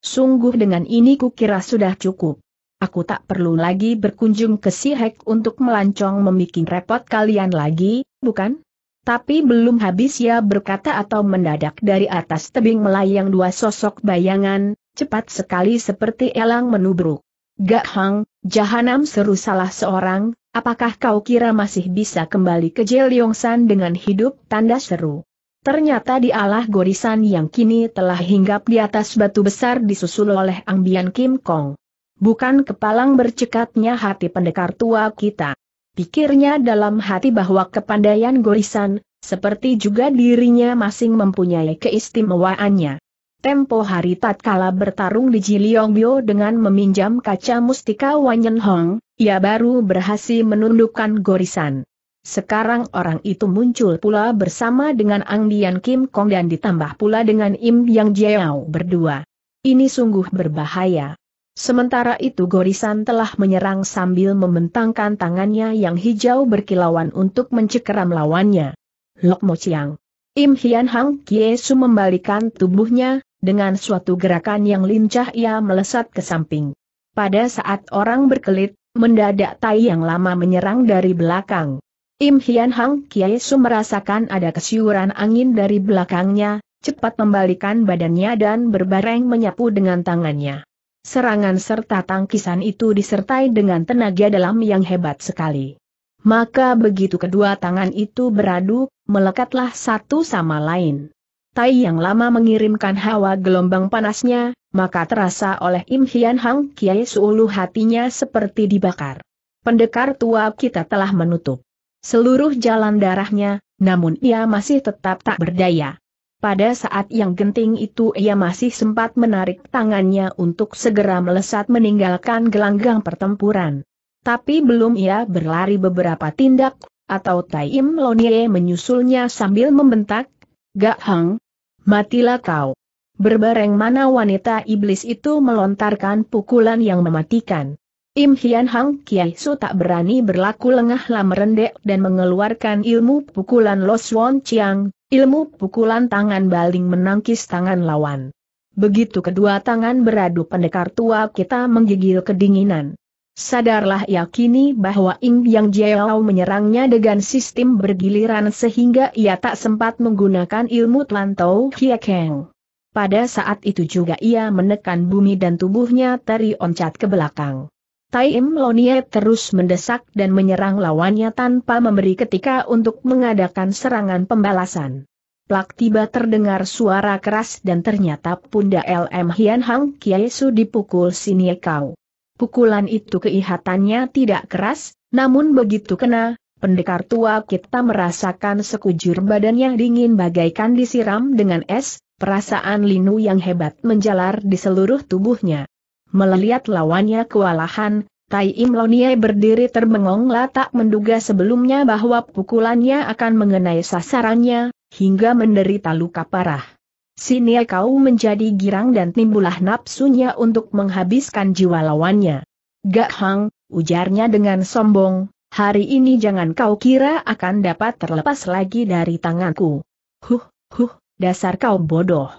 Sungguh dengan ini kukira sudah cukup. Aku tak perlu lagi berkunjung ke Sihek untuk melancong membuat repot kalian lagi, bukan? Tapi belum habis ya berkata atau mendadak dari atas tebing melayang dua sosok bayangan, cepat sekali seperti elang menubruk. Gak Hang, Jahanam seru salah seorang, apakah kau kira masih bisa kembali ke Jeliongsan dengan hidup tanda seru? Ternyata dialah gorisan yang kini telah hinggap di atas batu besar disusul oleh ambian Kim Kong. Bukan kepalang bercekatnya hati pendekar tua kita. Pikirnya dalam hati bahwa kepandaian gorisan, seperti juga dirinya masing mempunyai keistimewaannya. Tempo hari tatkala bertarung di Jiliongbio dengan meminjam kaca mustika Wanyen Hong, ia baru berhasil menundukkan gorisan. Sekarang orang itu muncul pula bersama dengan Ang Dian Kim Kong dan ditambah pula dengan Im Yang Jiao berdua. Ini sungguh berbahaya. Sementara itu Gorisan telah menyerang sambil membentangkan tangannya yang hijau berkilauan untuk mencekram lawannya. Lok Mo Chiang. Im Hian Hang Kiesu membalikan tubuhnya, dengan suatu gerakan yang lincah ia melesat ke samping. Pada saat orang berkelit, mendadak Tai yang lama menyerang dari belakang. Im Hian Hang Kiai Su merasakan ada kesiuran angin dari belakangnya, cepat membalikan badannya dan berbareng menyapu dengan tangannya. Serangan serta tangkisan itu disertai dengan tenaga dalam yang hebat sekali. Maka begitu kedua tangan itu beradu, melekatlah satu sama lain. Tai yang lama mengirimkan hawa gelombang panasnya, maka terasa oleh Im Hian Hang Kiai Suulu hatinya seperti dibakar. Pendekar tua kita telah menutup seluruh jalan darahnya, namun ia masih tetap tak berdaya. Pada saat yang genting itu ia masih sempat menarik tangannya untuk segera melesat meninggalkan gelanggang pertempuran. Tapi belum ia berlari beberapa tindak, atau Taim Lonie menyusulnya sambil membentak, Gak Hang, matilah kau. Berbareng mana wanita iblis itu melontarkan pukulan yang mematikan. Im Hian Hang Kiai Su tak berani berlaku lengah lah merendek dan mengeluarkan ilmu pukulan Los Won Chiang, ilmu pukulan tangan baling menangkis tangan lawan. Begitu kedua tangan beradu pendekar tua kita menggigil kedinginan. Sadarlah yakini bahwa Ing Yang Jiao menyerangnya dengan sistem bergiliran sehingga ia tak sempat menggunakan ilmu Tlantau Hiekeng. Pada saat itu juga ia menekan bumi dan tubuhnya oncat ke belakang. Tai Im Lonie terus mendesak dan menyerang lawannya tanpa memberi ketika untuk mengadakan serangan pembalasan. Plak tiba terdengar suara keras dan ternyata Punda LM Hian Hang Kiai Su dipukul Sinie Kau. Pukulan itu keihatannya tidak keras, namun begitu kena, pendekar tua kita merasakan sekujur badannya dingin bagaikan disiram dengan es, perasaan linu yang hebat menjalar di seluruh tubuhnya. Melihat lawannya kewalahan, Tai Im Lonie berdiri terbengong tak menduga sebelumnya bahwa pukulannya akan mengenai sasarannya, hingga menderita luka parah. Sini kau menjadi girang dan timbulah nafsunya untuk menghabiskan jiwa lawannya. Gak Hang, ujarnya dengan sombong, hari ini jangan kau kira akan dapat terlepas lagi dari tanganku. Huh, huh, dasar kau bodoh.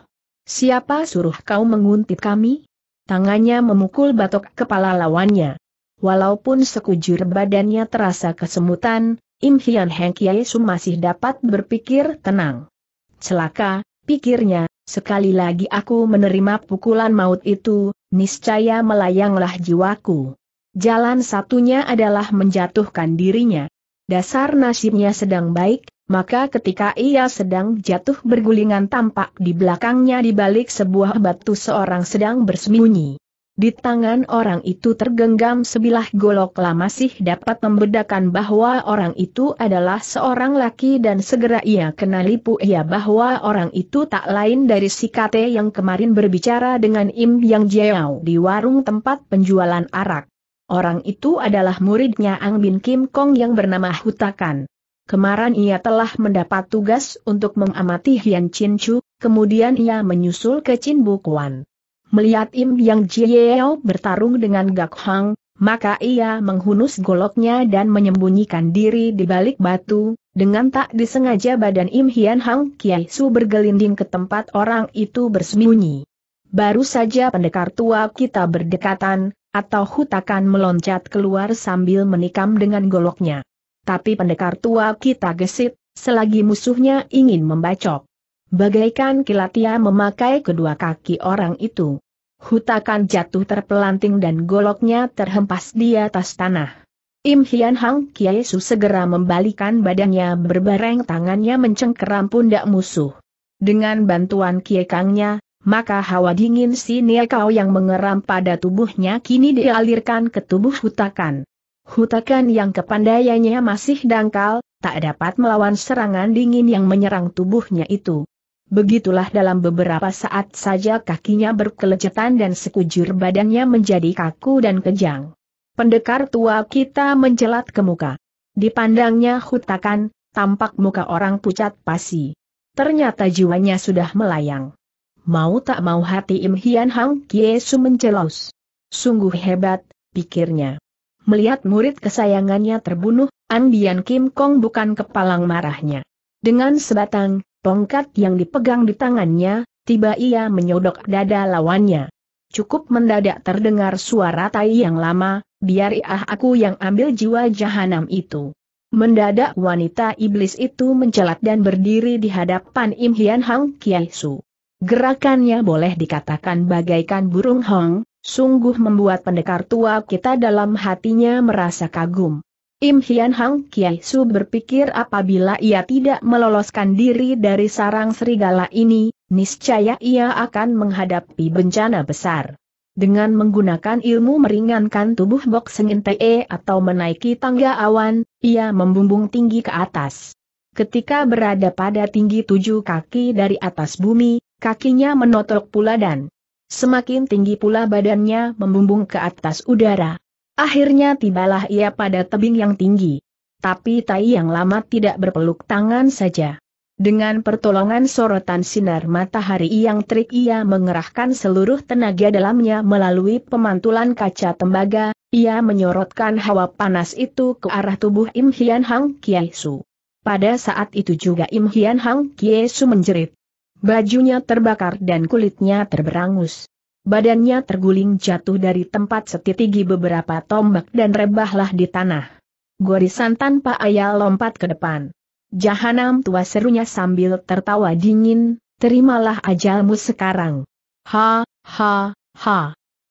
Siapa suruh kau menguntit kami? tangannya memukul batok kepala lawannya. Walaupun sekujur badannya terasa kesemutan, Im Hian Heng Kiai masih dapat berpikir tenang. Celaka, pikirnya, sekali lagi aku menerima pukulan maut itu, niscaya melayanglah jiwaku. Jalan satunya adalah menjatuhkan dirinya. Dasar nasibnya sedang baik, maka ketika ia sedang jatuh bergulingan tampak di belakangnya di balik sebuah batu seorang sedang bersembunyi. Di tangan orang itu tergenggam sebilah golok lama sih dapat membedakan bahwa orang itu adalah seorang laki dan segera ia kenali pu ia bahwa orang itu tak lain dari si kate yang kemarin berbicara dengan Im Yang Jiao di warung tempat penjualan arak. Orang itu adalah muridnya Ang Bin Kim Kong yang bernama Hutakan. Kemarin ia telah mendapat tugas untuk mengamati Hian Chin Chu, kemudian ia menyusul ke Chin Bukuan. Melihat Im Yang Jieo bertarung dengan Gak Hang, maka ia menghunus goloknya dan menyembunyikan diri di balik batu, dengan tak disengaja badan Im Hian Hang Kiai Su bergelinding ke tempat orang itu bersembunyi. Baru saja pendekar tua kita berdekatan, atau hutakan meloncat keluar sambil menikam dengan goloknya. Tapi pendekar tua kita gesit, selagi musuhnya ingin membacok. Bagaikan kilat ia memakai kedua kaki orang itu. Hutakan jatuh terpelanting dan goloknya terhempas di atas tanah. Im Hian Hang Kiesu segera membalikan badannya berbareng tangannya mencengkeram pundak musuh. Dengan bantuan Kiekangnya, maka hawa dingin si kau yang mengeram pada tubuhnya kini dialirkan ke tubuh Hutakan. Hutakan yang kepandaiannya masih dangkal, tak dapat melawan serangan dingin yang menyerang tubuhnya itu. Begitulah dalam beberapa saat saja kakinya berkelecetan dan sekujur badannya menjadi kaku dan kejang. Pendekar tua kita menjelat ke muka. Dipandangnya hutakan, tampak muka orang pucat pasi. Ternyata jiwanya sudah melayang. Mau tak mau hati Im Hian Hang Kiesu mencelos. Sungguh hebat, pikirnya melihat murid kesayangannya terbunuh, Andian Kim Kong bukan kepalang marahnya. Dengan sebatang tongkat yang dipegang di tangannya, tiba ia menyodok dada lawannya. Cukup mendadak terdengar suara tai yang lama, biar ah aku yang ambil jiwa jahanam itu. Mendadak wanita iblis itu mencelat dan berdiri di hadapan Im Hian Hang Kiai Su. Gerakannya boleh dikatakan bagaikan burung hong, Sungguh membuat pendekar tua kita dalam hatinya merasa kagum. Im Hian Hang Kiai Su berpikir apabila ia tidak meloloskan diri dari sarang serigala ini, niscaya ia akan menghadapi bencana besar. Dengan menggunakan ilmu meringankan tubuh Bok Sengintee atau menaiki tangga awan, ia membumbung tinggi ke atas. Ketika berada pada tinggi tujuh kaki dari atas bumi, kakinya menotok pula dan Semakin tinggi pula badannya membumbung ke atas udara. Akhirnya tibalah ia pada tebing yang tinggi. Tapi Tai yang lama tidak berpeluk tangan saja. Dengan pertolongan sorotan sinar matahari yang terik ia mengerahkan seluruh tenaga dalamnya melalui pemantulan kaca tembaga, ia menyorotkan hawa panas itu ke arah tubuh Im Hian Hang Kiesu. Pada saat itu juga Im Hian Hang Kiesu menjerit. Bajunya terbakar dan kulitnya terberangus. Badannya terguling jatuh dari tempat setitigi beberapa tombak dan rebahlah di tanah. Gorisan tanpa ayah lompat ke depan. Jahanam tua serunya sambil tertawa dingin, terimalah ajalmu sekarang. Ha, ha, ha.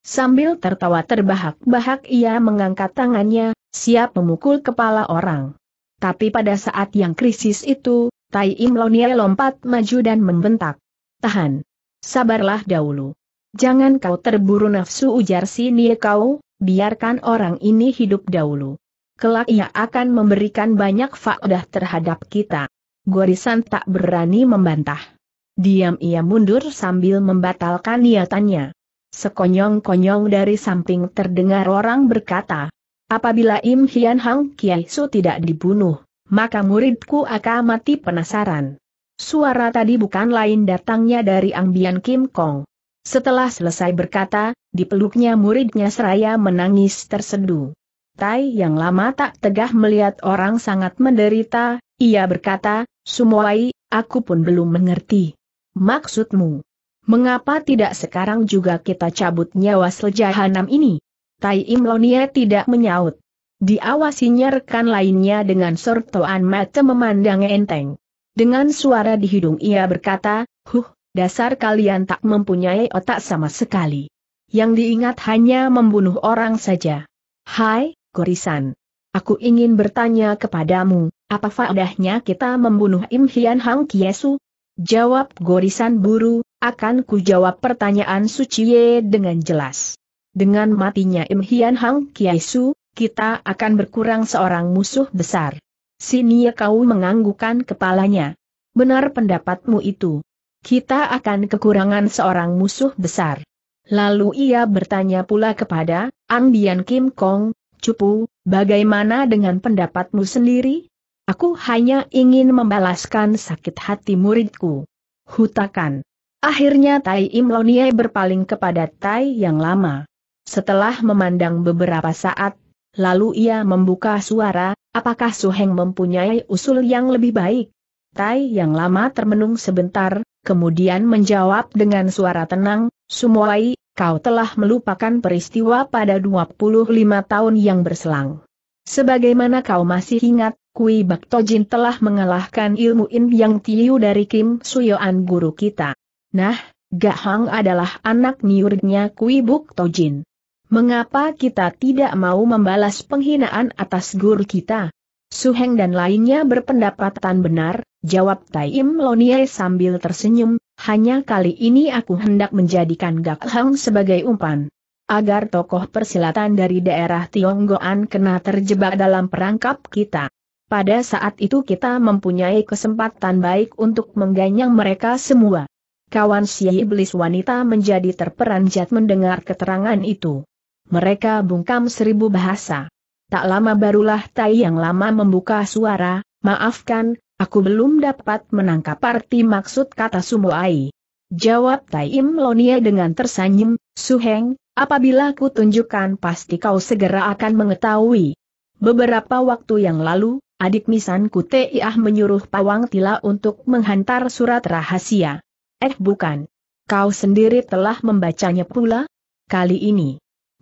Sambil tertawa terbahak-bahak ia mengangkat tangannya, siap memukul kepala orang. Tapi pada saat yang krisis itu, Tai Im Lonie lompat maju dan membentak. Tahan. Sabarlah dahulu. Jangan kau terburu nafsu ujar si Nie kau, biarkan orang ini hidup dahulu. Kelak ia akan memberikan banyak faedah terhadap kita. Gorisan tak berani membantah. Diam ia mundur sambil membatalkan niatannya. Sekonyong-konyong dari samping terdengar orang berkata, apabila Im Hian Hang Kiai Su tidak dibunuh, maka muridku akan mati penasaran. Suara tadi bukan lain datangnya dari ambian Kim Kong. Setelah selesai berkata, dipeluknya muridnya seraya menangis terseduh. Tai yang lama tak tegah melihat orang sangat menderita, ia berkata, Sumuai, aku pun belum mengerti. Maksudmu? Mengapa tidak sekarang juga kita cabut nyawa seljahanam ini? Tai Imlonia tidak menyaut. Diawasinya rekan lainnya dengan sortoan mata memandang enteng. Dengan suara di hidung ia berkata, Huh, dasar kalian tak mempunyai otak sama sekali. Yang diingat hanya membunuh orang saja. Hai, Gorisan. Aku ingin bertanya kepadamu, apa faedahnya kita membunuh Im Hian Hang Kiesu? Jawab Gorisan buru, akan ku jawab pertanyaan Suciye dengan jelas. Dengan matinya Im Hian Hang Kiesu, kita akan berkurang seorang musuh besar. ya kau menganggukan kepalanya. Benar pendapatmu itu. Kita akan kekurangan seorang musuh besar. Lalu ia bertanya pula kepada Ang Bian Kim Kong, Cupu, bagaimana dengan pendapatmu sendiri? Aku hanya ingin membalaskan sakit hati muridku. Hutakan. Akhirnya Tai Im Lonie berpaling kepada Tai yang lama. Setelah memandang beberapa saat, Lalu ia membuka suara, apakah Suheng mempunyai usul yang lebih baik? Tai yang lama termenung sebentar, kemudian menjawab dengan suara tenang, Sumuai, kau telah melupakan peristiwa pada 25 tahun yang berselang. Sebagaimana kau masih ingat, Kui Baktojin telah mengalahkan ilmu In Yang Tiu dari Kim Suyoan guru kita. Nah, Gahang adalah anak niurnya Kui Buktojin. Mengapa kita tidak mau membalas penghinaan atas guru kita? Suheng dan lainnya berpendapatan benar, jawab Taim Lonie sambil tersenyum, hanya kali ini aku hendak menjadikan Gak Hang sebagai umpan. Agar tokoh persilatan dari daerah Tionggoan kena terjebak dalam perangkap kita. Pada saat itu kita mempunyai kesempatan baik untuk mengganyang mereka semua. Kawan si iblis wanita menjadi terperanjat mendengar keterangan itu mereka bungkam seribu bahasa. Tak lama barulah Tai yang lama membuka suara, maafkan, aku belum dapat menangkap arti maksud kata Sumoai. Jawab Tai Im Lonia dengan tersenyum, Suheng, apabila ku tunjukkan pasti kau segera akan mengetahui. Beberapa waktu yang lalu, adik misanku Tiah menyuruh Pawang Tila untuk menghantar surat rahasia. Eh bukan. Kau sendiri telah membacanya pula? Kali ini.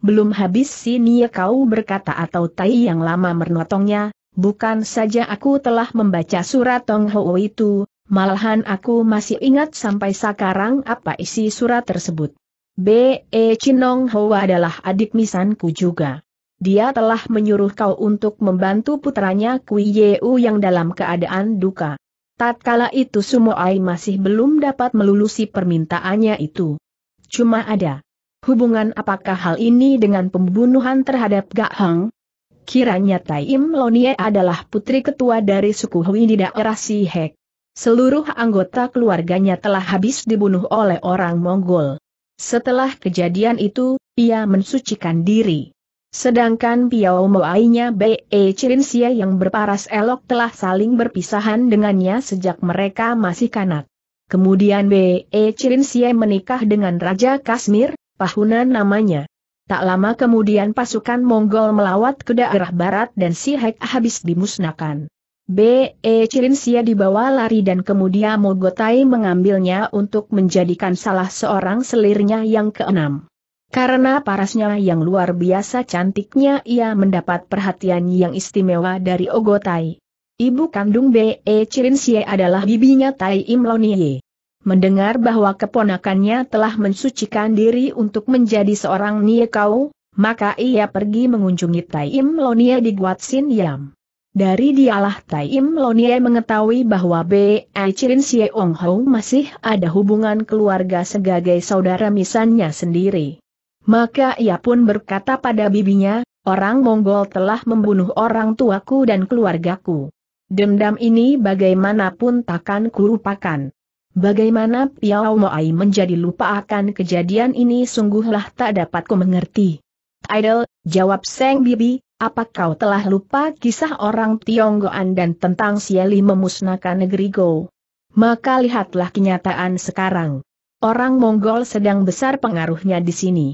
Belum habis si Nia kau berkata atau Tai yang lama menotongnya, bukan saja aku telah membaca surat Tong Ho itu, malahan aku masih ingat sampai sekarang apa isi surat tersebut. B.E. E Chinong Ho adalah adik misanku juga. Dia telah menyuruh kau untuk membantu putranya Kui Yeu yang dalam keadaan duka. Tatkala itu Sumoai masih belum dapat melulusi permintaannya itu. Cuma ada Hubungan apakah hal ini dengan pembunuhan terhadap Gak Hang? Kiranya Tai Im Lonie adalah putri ketua dari suku Hui di daerah Sihek. Seluruh anggota keluarganya telah habis dibunuh oleh orang Mongol. Setelah kejadian itu, ia mensucikan diri. Sedangkan Piao Moainya Be e Cirinsia yang berparas elok telah saling berpisahan dengannya sejak mereka masih kanak. Kemudian Be e Cirinsia menikah dengan Raja Kasmir, Pahunan namanya. Tak lama kemudian pasukan Mongol melawat ke daerah barat dan si Hek habis dimusnahkan. B.E. Cirinsia dibawa lari dan kemudian Mogotai mengambilnya untuk menjadikan salah seorang selirnya yang keenam. Karena parasnya yang luar biasa cantiknya ia mendapat perhatian yang istimewa dari Ogotai. Ibu kandung B.E. Cirinsia adalah bibinya Tai Imlonie. Mendengar bahwa keponakannya telah mensucikan diri untuk menjadi seorang Niekau, maka ia pergi mengunjungi Taim Lonie di Guat Sin Yam. Dari dialah Taim Lonie mengetahui bahwa B. Chirin Sie Ong Ho masih ada hubungan keluarga sebagai saudara misannya sendiri. Maka ia pun berkata pada bibinya, orang Mongol telah membunuh orang tuaku dan keluargaku. Dendam ini bagaimanapun takkan kulupakan. Bagaimana Piao Moai menjadi lupa akan kejadian ini sungguhlah tak dapat ku mengerti. Idol, jawab Seng Bibi, apa kau telah lupa kisah orang Tionggoan dan tentang Sieli memusnahkan negeri Go? Maka lihatlah kenyataan sekarang. Orang Mongol sedang besar pengaruhnya di sini.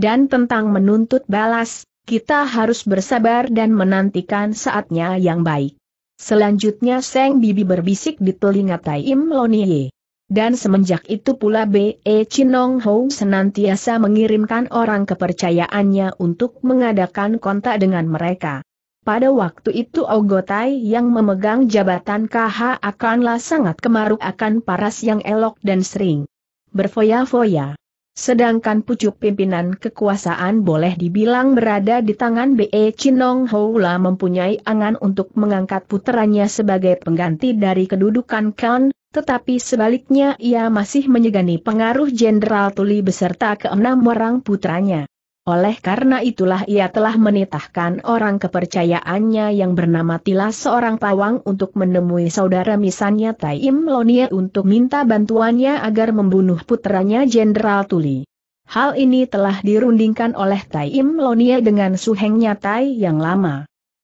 Dan tentang menuntut balas, kita harus bersabar dan menantikan saatnya yang baik. Selanjutnya Seng Bibi berbisik di telinga Taim Lonie. Dan semenjak itu pula B.E. E Chinong Ho senantiasa mengirimkan orang kepercayaannya untuk mengadakan kontak dengan mereka. Pada waktu itu Ogotai yang memegang jabatan KH akanlah sangat kemaruk akan paras yang elok dan sering berfoya-foya. Sedangkan pucuk pimpinan kekuasaan boleh dibilang berada di tangan B.E. E Chinong lah mempunyai angan untuk mengangkat puteranya sebagai pengganti dari kedudukan Khan tetapi sebaliknya ia masih menyegani pengaruh Jenderal Tuli beserta keenam orang putranya. Oleh karena itulah ia telah menitahkan orang kepercayaannya yang bernama Tila seorang pawang untuk menemui saudara misannya Taim Lonia untuk minta bantuannya agar membunuh putranya Jenderal Tuli. Hal ini telah dirundingkan oleh Taim Lonia dengan suhengnya Tai yang lama.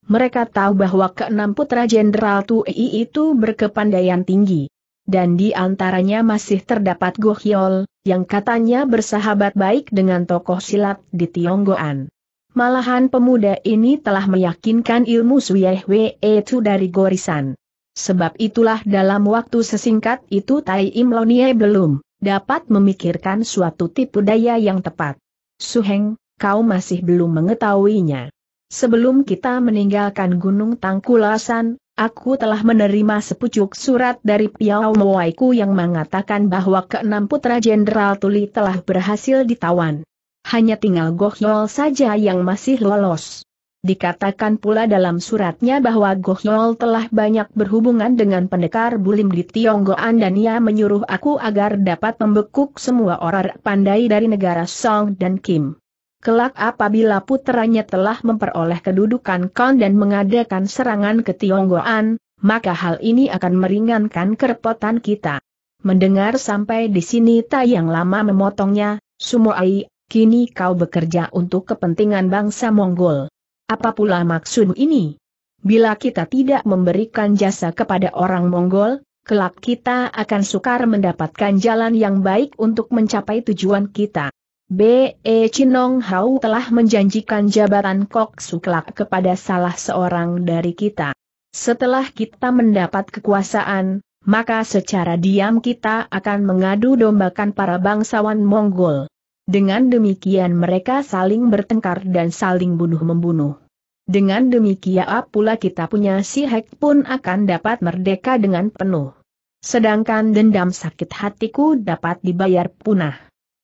Mereka tahu bahwa keenam putra Jenderal Tui itu berkepandaian tinggi dan di antaranya masih terdapat Goh Gohyol, yang katanya bersahabat baik dengan tokoh silat di Tionggoan. Malahan pemuda ini telah meyakinkan ilmu Suyehwe itu dari Gorisan. Sebab itulah dalam waktu sesingkat itu Tai Im Lonie belum dapat memikirkan suatu tipu daya yang tepat. Suheng, kau masih belum mengetahuinya. Sebelum kita meninggalkan Gunung Tangkulasan, Aku telah menerima sepucuk surat dari Piao Mowaiku yang mengatakan bahwa keenam putra Jenderal Tuli telah berhasil ditawan. Hanya tinggal Gohyol saja yang masih lolos. Dikatakan pula dalam suratnya bahwa Gohyol telah banyak berhubungan dengan pendekar bulim di Tionggoan dan ia menyuruh aku agar dapat membekuk semua orang pandai dari negara Song dan Kim. Kelak apabila putranya telah memperoleh kedudukan Khan dan mengadakan serangan ke Tionggoan, maka hal ini akan meringankan kerepotan kita. Mendengar sampai di sini tak yang lama memotongnya, Sumoai, kini kau bekerja untuk kepentingan bangsa Mongol. Apa pula maksud ini? Bila kita tidak memberikan jasa kepada orang Mongol, kelak kita akan sukar mendapatkan jalan yang baik untuk mencapai tujuan kita. B.E. Chinong Hau telah menjanjikan jabatan Kok Suklak kepada salah seorang dari kita. Setelah kita mendapat kekuasaan, maka secara diam kita akan mengadu dombakan para bangsawan Mongol. Dengan demikian mereka saling bertengkar dan saling bunuh-membunuh. Dengan demikian pula kita punya si Hek pun akan dapat merdeka dengan penuh. Sedangkan dendam sakit hatiku dapat dibayar punah.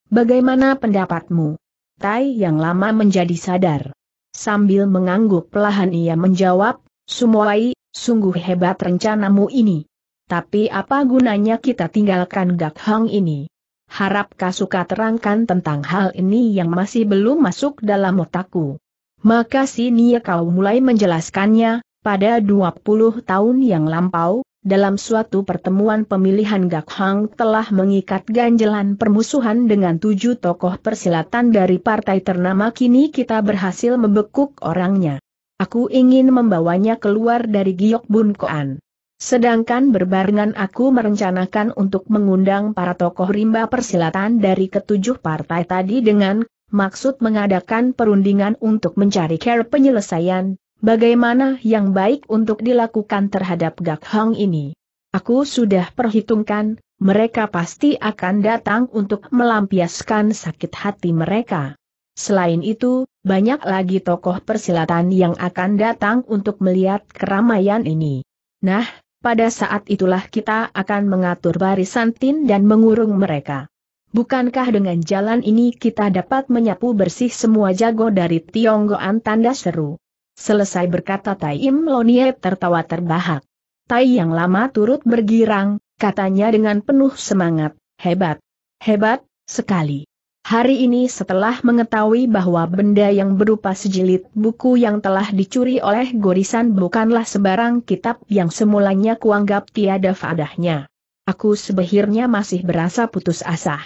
Bagaimana pendapatmu? Tai yang lama menjadi sadar. Sambil mengangguk pelahan ia menjawab, Sumoai, sungguh hebat rencanamu ini. Tapi apa gunanya kita tinggalkan Gak Hang ini? Harap suka terangkan tentang hal ini yang masih belum masuk dalam otakku. Maka sini kau mulai menjelaskannya, pada 20 tahun yang lampau, dalam suatu pertemuan pemilihan Gak Hang telah mengikat ganjelan permusuhan dengan tujuh tokoh persilatan dari partai ternama kini kita berhasil membekuk orangnya. Aku ingin membawanya keluar dari Giok Bun Koan. Sedangkan berbarengan aku merencanakan untuk mengundang para tokoh rimba persilatan dari ketujuh partai tadi dengan maksud mengadakan perundingan untuk mencari care penyelesaian Bagaimana yang baik untuk dilakukan terhadap Gak Hong ini? Aku sudah perhitungkan, mereka pasti akan datang untuk melampiaskan sakit hati mereka. Selain itu, banyak lagi tokoh persilatan yang akan datang untuk melihat keramaian ini. Nah, pada saat itulah kita akan mengatur barisan tin dan mengurung mereka. Bukankah dengan jalan ini kita dapat menyapu bersih semua jago dari Tionggoan tanda seru? Selesai berkata Tai Im Lonie tertawa terbahak. Tai yang lama turut bergirang, katanya dengan penuh semangat, hebat, hebat, sekali. Hari ini setelah mengetahui bahwa benda yang berupa sejilid buku yang telah dicuri oleh Gorisan bukanlah sebarang kitab yang semulanya kuanggap tiada fadahnya. Aku sebehirnya masih berasa putus asa.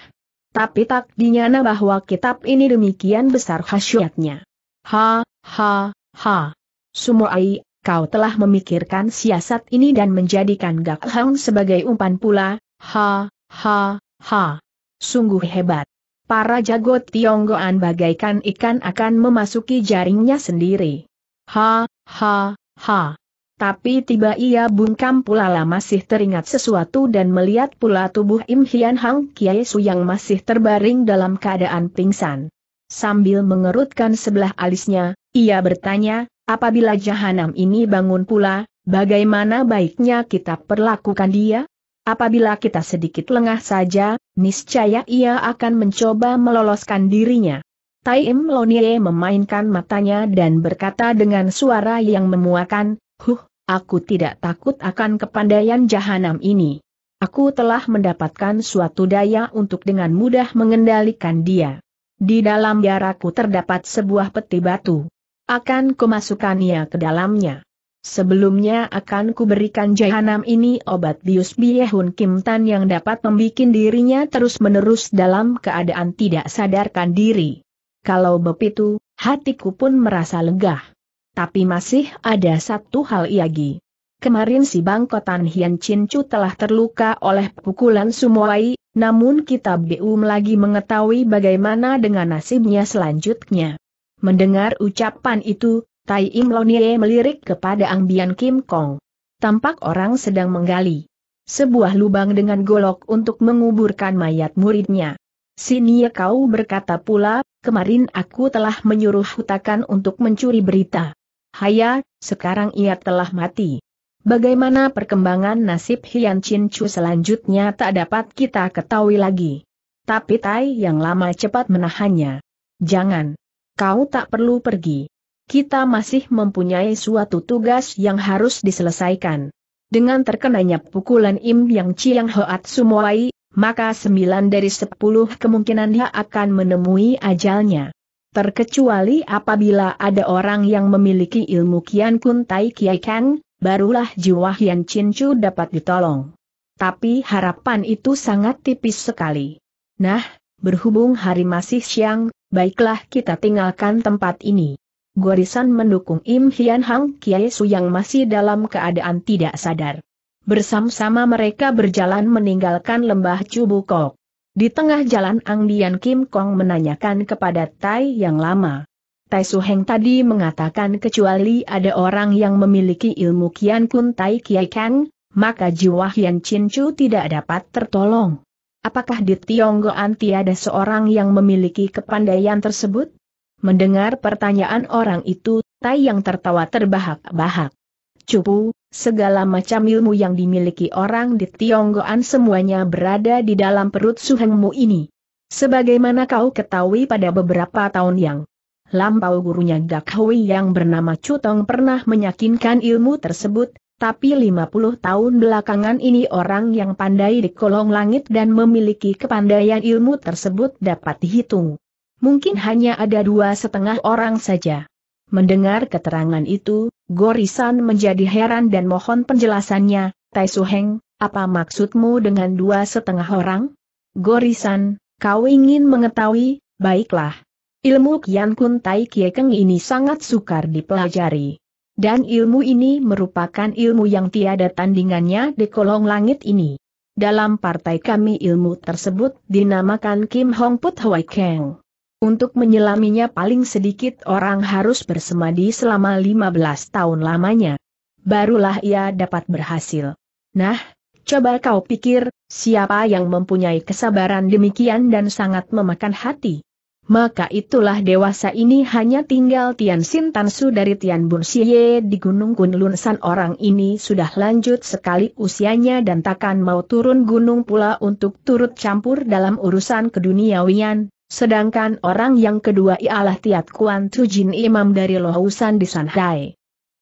Tapi tak dinyana bahwa kitab ini demikian besar khasiatnya. Ha, ha, Ha! Sumoai, kau telah memikirkan siasat ini dan menjadikan Gak Hang sebagai umpan pula, ha, ha, ha. Sungguh hebat. Para jago Tionggoan bagaikan ikan akan memasuki jaringnya sendiri. Ha, ha, ha. Tapi tiba ia bungkam pula lah masih teringat sesuatu dan melihat pula tubuh Im Hian Hang Kiai Su yang masih terbaring dalam keadaan pingsan. Sambil mengerutkan sebelah alisnya, ia bertanya, apabila jahanam ini bangun pula, bagaimana baiknya kita perlakukan dia? Apabila kita sedikit lengah saja, niscaya ia akan mencoba meloloskan dirinya. Taim Lonie memainkan matanya dan berkata dengan suara yang memuakan, Huh, aku tidak takut akan kepandaian jahanam ini. Aku telah mendapatkan suatu daya untuk dengan mudah mengendalikan dia. Di dalam biaraku terdapat sebuah peti batu. Akan kumasukkannya ke dalamnya. Sebelumnya akan kuberikan jahanam ini obat bius biehun Kim Tan yang dapat membuat dirinya terus-menerus dalam keadaan tidak sadarkan diri. Kalau begitu, hatiku pun merasa lega. Tapi masih ada satu hal lagi. Kemarin si Bangkotan Hian Chin Chu telah terluka oleh pukulan Sumoai, namun kita BU lagi mengetahui bagaimana dengan nasibnya selanjutnya. Mendengar ucapan itu, Tai Im Lonie melirik kepada Ang Bian Kim Kong. Tampak orang sedang menggali sebuah lubang dengan golok untuk menguburkan mayat muridnya. Sini kau berkata pula, kemarin aku telah menyuruh hutakan untuk mencuri berita. Haya, sekarang ia telah mati. Bagaimana perkembangan nasib Hian Chin Chu selanjutnya tak dapat kita ketahui lagi. Tapi Tai yang lama cepat menahannya. Jangan kau tak perlu pergi. Kita masih mempunyai suatu tugas yang harus diselesaikan. Dengan terkenanya pukulan Im Yang Yang Hoat Sumoai, maka sembilan dari sepuluh kemungkinan dia akan menemui ajalnya. Terkecuali apabila ada orang yang memiliki ilmu Kian Kun Tai Kiai Kang, barulah jiwa Hian Chin Chu dapat ditolong. Tapi harapan itu sangat tipis sekali. Nah, berhubung hari masih siang, baiklah kita tinggalkan tempat ini. Gorisan mendukung Im Hian Hang Kiai Su yang masih dalam keadaan tidak sadar. Bersama-sama mereka berjalan meninggalkan lembah Kok. Di tengah jalan Ang Dian Kim Kong menanyakan kepada Tai yang lama. Tai Su Heng tadi mengatakan kecuali ada orang yang memiliki ilmu Kian Kun Tai Kiai Kang, maka jiwa Hian Chin Chu tidak dapat tertolong. Apakah di Tionggoan tiada seorang yang memiliki kepandaian tersebut? Mendengar pertanyaan orang itu, Tai yang tertawa terbahak-bahak. Cupu, segala macam ilmu yang dimiliki orang di Tionggoan semuanya berada di dalam perut suhengmu ini. Sebagaimana kau ketahui pada beberapa tahun yang lampau gurunya Gak Hui yang bernama Cutong pernah menyakinkan ilmu tersebut, tapi 50 tahun belakangan ini orang yang pandai di kolong langit dan memiliki kepandaian ilmu tersebut dapat dihitung. Mungkin hanya ada dua setengah orang saja. Mendengar keterangan itu, Gorisan menjadi heran dan mohon penjelasannya, Tai Suheng, apa maksudmu dengan dua setengah orang? Gorisan, kau ingin mengetahui, baiklah. Ilmu Kian Kun Tai Kiekeng ini sangat sukar dipelajari. Dan ilmu ini merupakan ilmu yang tiada tandingannya di kolong langit ini. Dalam partai kami ilmu tersebut dinamakan Kim Hong Put Hwai Keng. Untuk menyelaminya paling sedikit orang harus bersemadi selama 15 tahun lamanya. Barulah ia dapat berhasil. Nah, coba kau pikir, siapa yang mempunyai kesabaran demikian dan sangat memakan hati? maka itulah dewasa ini hanya tinggal Tian Sin Tansu dari Tian Bun Xie di Gunung Kunlun San orang ini sudah lanjut sekali usianya dan takkan mau turun gunung pula untuk turut campur dalam urusan keduniawian, sedangkan orang yang kedua ialah Tiat Kuan Tujin Imam dari Lohusan di Shanghai.